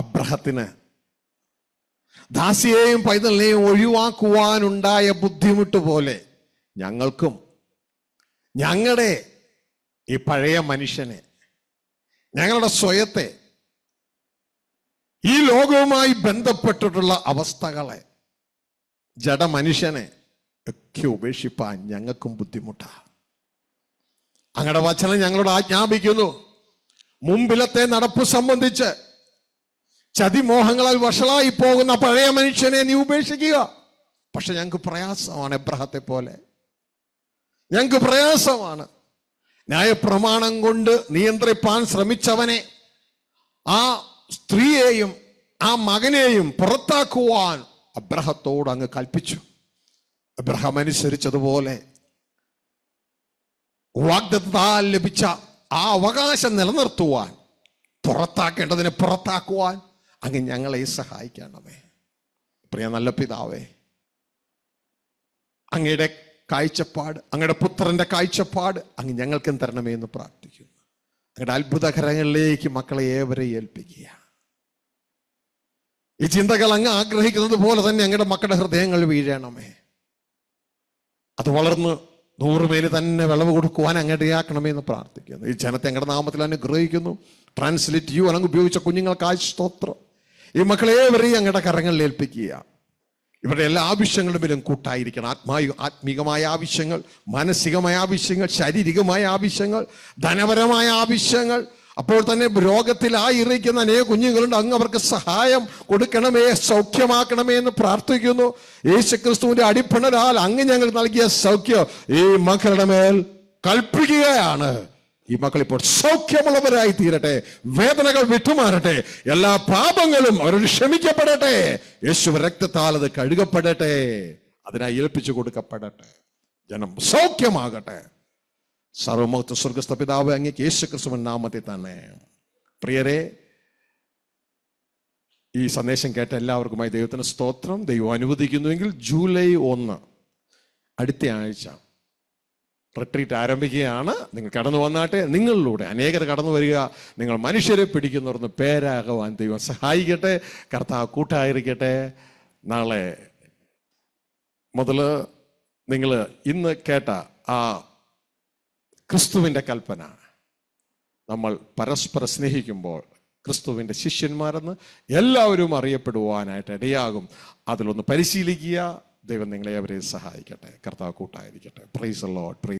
അബ്രഹത്തിന് ദാസിയെയും പൈതലിനെയും ഒഴിവാക്കുവാനുണ്ടായ ബുദ്ധിമുട്ട് പോലെ ഞങ്ങൾക്കും ഞങ്ങളുടെ ഈ പഴയ മനുഷ്യനെ ഞങ്ങളുടെ സ്വയത്തെ ഈ ലോകവുമായി ബന്ധപ്പെട്ടിട്ടുള്ള അവസ്ഥകളെ മനുഷ്യനെ ഒക്കെ ഉപേക്ഷിപ്പാൻ ഞങ്ങൾക്കും ബുദ്ധിമുട്ടാണ് അങ്ങയുടെ വചനം ഞങ്ങളോട് ആജ്ഞാപിക്കുന്നു മുമ്പിലത്തെ നടപ്പ് സംബന്ധിച്ച് ചതിമോഹങ്ങളാൽ വഷളായി പോകുന്ന പഴയ മനുഷ്യനെ നീ ഉപേക്ഷിക്കുക പക്ഷെ ഞങ്ങൾക്ക് പ്രയാസമാണ് എബ്രഹത്തെ പോലെ ഞങ്ങൾക്ക് പ്രയാസമാണ് ന്യായപ്രമാണം കൊണ്ട് നിയന്ത്രിപ്പാൻ ശ്രമിച്ചവനെ ആ സ്ത്രീയെയും ആ മകനെയും പുറത്താക്കുവാൻ അബ്രഹത്തോട് അങ്ങ് കൽപ്പിച്ചു അബ്രഹം അനുസരിച്ചതുപോലെ വാഗ്ദത്താൽ ലഭിച്ച ആ അവകാശം നിലനിർത്തുവാൻ പുറത്താക്കേണ്ടതിനെ പുറത്താക്കുവാൻ അങ്ങ് ഞങ്ങളെ സഹായിക്കണമേ പ്രിയ നല്ല പിതാവേ അങ്ങയുടെ കാഴ്ചപ്പാട് അങ്ങയുടെ പുത്രന്റെ കാഴ്ചപ്പാട് അങ്ങ് ഞങ്ങൾക്കും തരണമേ എന്ന് പ്രാർത്ഥിക്കുന്നു അങ്ങയുടെ അത്ഭുതകരങ്ങളിലേക്ക് മക്കളെ ഏവരെ ഏൽപ്പിക്കുക ഈ ചിന്തകൾ അങ്ങ് ആഗ്രഹിക്കുന്നത് പോലെ തന്നെ അങ്ങയുടെ മക്കളുടെ ഹൃദയങ്ങൾ വീഴണമേ അത് വളർന്ന് നൂറുപേര് തന്നെ വിളവ് കൊടുക്കുവാൻ അങ്ങടയാക്കണമേ എന്ന് പ്രാർത്ഥിക്കുന്നു ഈ ജനത്തെ അങ്ങടെ നാമത്തിൽ അനുഗ്രഹിക്കുന്നു ട്രാൻസ്ലേറ്റ് ചെയ്യുവാൻ അങ്ങ് ഉപയോഗിച്ച കുഞ്ഞുങ്ങൾക്ക് ആശ്വസ്തോത്രം സ്തോത്രം ഈ മക്കളെ ഏവരെയും അങ്ങയുടെ കരങ്ങളിൽ ഏൽപ്പിക്കുക ഇവരുടെ എല്ലാ ആവശ്യങ്ങളും മേലും കൂട്ടായിരിക്കണം ആത്മാ ആത്മീകമായ ആവശ്യങ്ങൾ മാനസികമായ ആവശ്യങ്ങൾ ശാരീരികമായ ആവശ്യങ്ങൾ ധനപരമായ ആവശ്യങ്ങൾ അപ്പോൾ തന്നെ രോഗത്തിലായിരിക്കുന്ന അനേക കുഞ്ഞുങ്ങളുണ്ട് അങ്ങ് അവർക്ക് സഹായം കൊടുക്കണമേ സൗഖ്യമാക്കണമേ എന്ന് പ്രാർത്ഥിക്കുന്നു യേശു ക്രിസ്തുവിന്റെ അടിപ്പണരാൽ അങ്ങ് ഞങ്ങൾ നൽകിയ സൗഖ്യം ഈ മക്കളുടെ മേൽ കൽപ്പിക്കുകയാണ് ഈ മക്കൾ ഇപ്പോൾ സൗഖ്യമുള്ളവരായി തീരട്ടെ വേദനകൾ വിട്ടുമാറട്ടെ എല്ലാ പാപങ്ങളും അവരോട് ക്ഷമിക്കപ്പെടട്ടെ യേശു രക്തത്താൽ അത് കഴുകപ്പെടട്ടെ അതിനായി ഏൽപ്പിച്ചു കൊടുക്കപ്പെടട്ടെ ജനം സൗഖ്യമാകട്ടെ സർവമോക്ത സ്വർഗസ്ഥ പിതാവ് അങ്ങേക്ക് യേശു ക്രിസ്തുവൻ നാമത്തിൽ തന്നെ പ്രിയരെ ഈ സന്ദേശം കേട്ട എല്ലാവർക്കുമായി ദൈവത്തിന് സ്തോത്രം ദൈവം അനുവദിക്കുന്നുവെങ്കിൽ ജൂലൈ ഒന്ന് അടുത്ത ആഴ്ച റിട്രീറ്റ് ആരംഭിക്കുകയാണ് നിങ്ങൾ കടന്നു വന്നാട്ടെ നിങ്ങളിലൂടെ അനേകർ കടന്നു വരിക നിങ്ങൾ മനുഷ്യരെ പിടിക്കുന്നവർന്ന് പേരാകുവാൻ ദൈവം സഹായിക്കട്ടെ കർത്താവ് കൂട്ടായിരിക്കട്ടെ നാളെ മുതൽ നിങ്ങൾ ഇന്ന് കേട്ട ആ ക്രിസ്തുവിൻ്റെ കൽപ്പന നമ്മൾ പരസ്പരം സ്നേഹിക്കുമ്പോൾ ക്രിസ്തുവിൻ്റെ ശിഷ്യന്മാരെന്ന് എല്ലാവരും അറിയപ്പെടുവാനായിട്ട് ഇടയാകും അതിലൊന്ന് പരിശീലിക്കുക ദൈവം നിങ്ങളെ അവരെ സഹായിക്കട്ടെ കർത്താവ് കൂട്ടായിരിക്കട്ടെ പ്രൈസ് ലോഡ് പ്രൈസ്